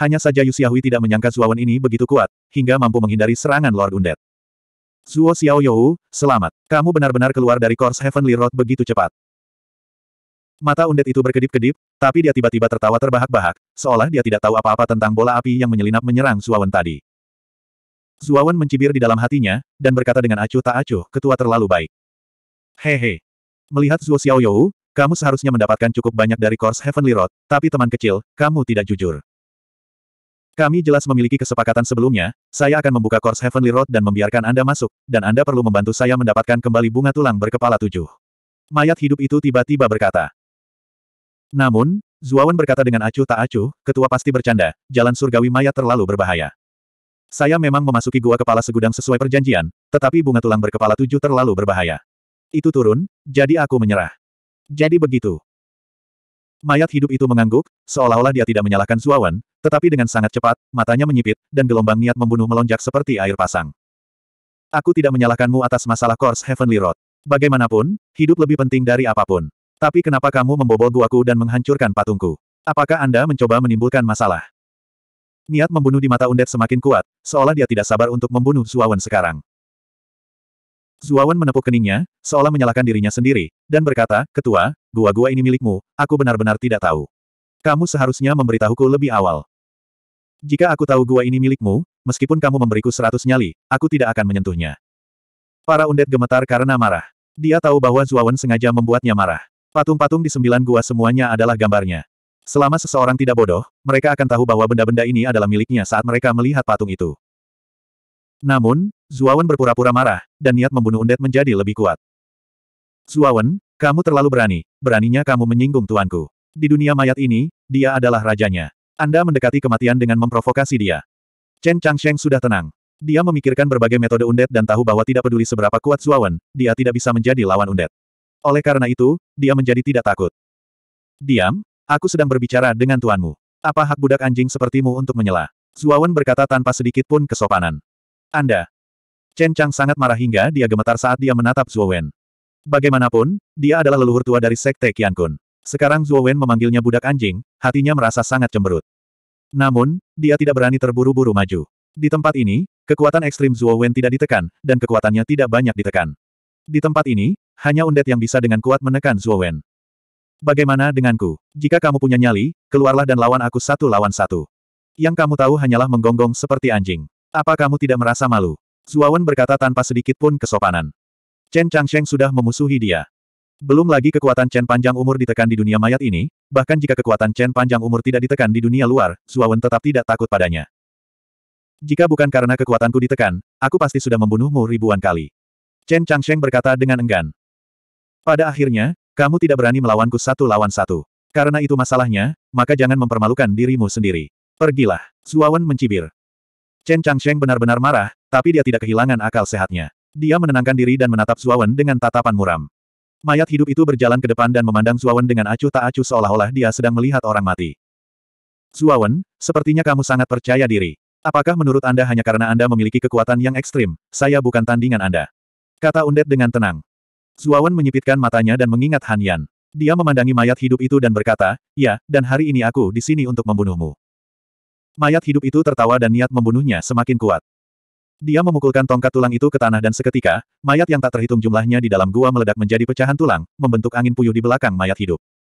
Hanya saja Yu Xiaohui tidak menyangka Zuawan ini begitu kuat, hingga mampu menghindari serangan Lord Undead. Zuo Xiaoyou, selamat. Kamu benar-benar keluar dari Course Heavenly Road begitu cepat. Mata undet itu berkedip-kedip, tapi dia tiba-tiba tertawa terbahak-bahak, seolah dia tidak tahu apa-apa tentang bola api yang menyelinap menyerang Zuawan tadi. Zuawan mencibir di dalam hatinya, dan berkata dengan acuh tak acuh, ketua terlalu baik. Hehe. Melihat Zuo Xiaoyou, kamu seharusnya mendapatkan cukup banyak dari Course Heavenly Road, tapi teman kecil, kamu tidak jujur. Kami jelas memiliki kesepakatan sebelumnya, saya akan membuka Course Heavenly Road dan membiarkan Anda masuk, dan Anda perlu membantu saya mendapatkan kembali bunga tulang berkepala tujuh. Mayat hidup itu tiba-tiba berkata. Namun, Zuawan berkata dengan acuh tak acuh, ketua pasti bercanda, jalan surgawi mayat terlalu berbahaya. Saya memang memasuki gua kepala segudang sesuai perjanjian, tetapi bunga tulang berkepala tujuh terlalu berbahaya. Itu turun, jadi aku menyerah. Jadi begitu. Mayat hidup itu mengangguk, seolah-olah dia tidak menyalahkan Zuawan, tetapi dengan sangat cepat, matanya menyipit, dan gelombang niat membunuh melonjak seperti air pasang. Aku tidak menyalahkanmu atas masalah Course Heavenly Road. Bagaimanapun, hidup lebih penting dari apapun. Tapi kenapa kamu membobol guaku dan menghancurkan patungku? Apakah Anda mencoba menimbulkan masalah? Niat membunuh di mata Undet semakin kuat, seolah dia tidak sabar untuk membunuh Zuawan sekarang. Zuawan menepuk keningnya, seolah menyalahkan dirinya sendiri, dan berkata, Ketua, gua-gua ini milikmu, aku benar-benar tidak tahu. Kamu seharusnya memberitahuku lebih awal. Jika aku tahu gua ini milikmu, meskipun kamu memberiku seratus nyali, aku tidak akan menyentuhnya. Para undet gemetar karena marah. Dia tahu bahwa Zuawan sengaja membuatnya marah. Patung-patung di sembilan gua semuanya adalah gambarnya. Selama seseorang tidak bodoh, mereka akan tahu bahwa benda-benda ini adalah miliknya saat mereka melihat patung itu. Namun, Zuawan berpura-pura marah, dan niat membunuh Undet menjadi lebih kuat. Zuawan, kamu terlalu berani, beraninya kamu menyinggung tuanku. Di dunia mayat ini, dia adalah rajanya. Anda mendekati kematian dengan memprovokasi dia. Chen Changsheng sudah tenang. Dia memikirkan berbagai metode Undet dan tahu bahwa tidak peduli seberapa kuat Zuawan, dia tidak bisa menjadi lawan Undet. Oleh karena itu, dia menjadi tidak takut. Diam, Aku sedang berbicara dengan tuanmu. Apa hak budak anjing sepertimu untuk menyela? Zuawan berkata tanpa sedikit pun kesopanan. Anda. Chen Chang sangat marah hingga dia gemetar saat dia menatap Zuowen. Bagaimanapun, dia adalah leluhur tua dari Sekte Kun. Sekarang Zuowen memanggilnya budak anjing, hatinya merasa sangat cemberut. Namun, dia tidak berani terburu-buru maju. Di tempat ini, kekuatan ekstrim Zuowen tidak ditekan, dan kekuatannya tidak banyak ditekan. Di tempat ini, hanya Undet yang bisa dengan kuat menekan Zuowen. Bagaimana denganku? Jika kamu punya nyali, keluarlah dan lawan aku satu lawan satu. Yang kamu tahu hanyalah menggonggong seperti anjing. Apa kamu tidak merasa malu? Zuawan berkata tanpa sedikit pun kesopanan. Chen Changsheng sudah memusuhi dia. Belum lagi kekuatan Chen panjang umur ditekan di dunia mayat ini, bahkan jika kekuatan Chen panjang umur tidak ditekan di dunia luar, Zuawan tetap tidak takut padanya. Jika bukan karena kekuatanku ditekan, aku pasti sudah membunuhmu ribuan kali. Chen Changsheng berkata dengan enggan. Pada akhirnya, kamu tidak berani melawanku satu lawan satu. Karena itu masalahnya, maka jangan mempermalukan dirimu sendiri. Pergilah. Zuawan mencibir. Chen Changsheng benar-benar marah, tapi dia tidak kehilangan akal sehatnya. Dia menenangkan diri dan menatap Zuawan dengan tatapan muram. Mayat hidup itu berjalan ke depan dan memandang Zuawan dengan acuh tak acuh seolah-olah dia sedang melihat orang mati. Zuawan, sepertinya kamu sangat percaya diri. Apakah menurut Anda hanya karena Anda memiliki kekuatan yang ekstrim, saya bukan tandingan Anda? Kata Undet dengan tenang. Zuawan menyipitkan matanya dan mengingat Han Yan. Dia memandangi mayat hidup itu dan berkata, ya, dan hari ini aku di sini untuk membunuhmu. Mayat hidup itu tertawa dan niat membunuhnya semakin kuat. Dia memukulkan tongkat tulang itu ke tanah dan seketika, mayat yang tak terhitung jumlahnya di dalam gua meledak menjadi pecahan tulang, membentuk angin puyuh di belakang mayat hidup.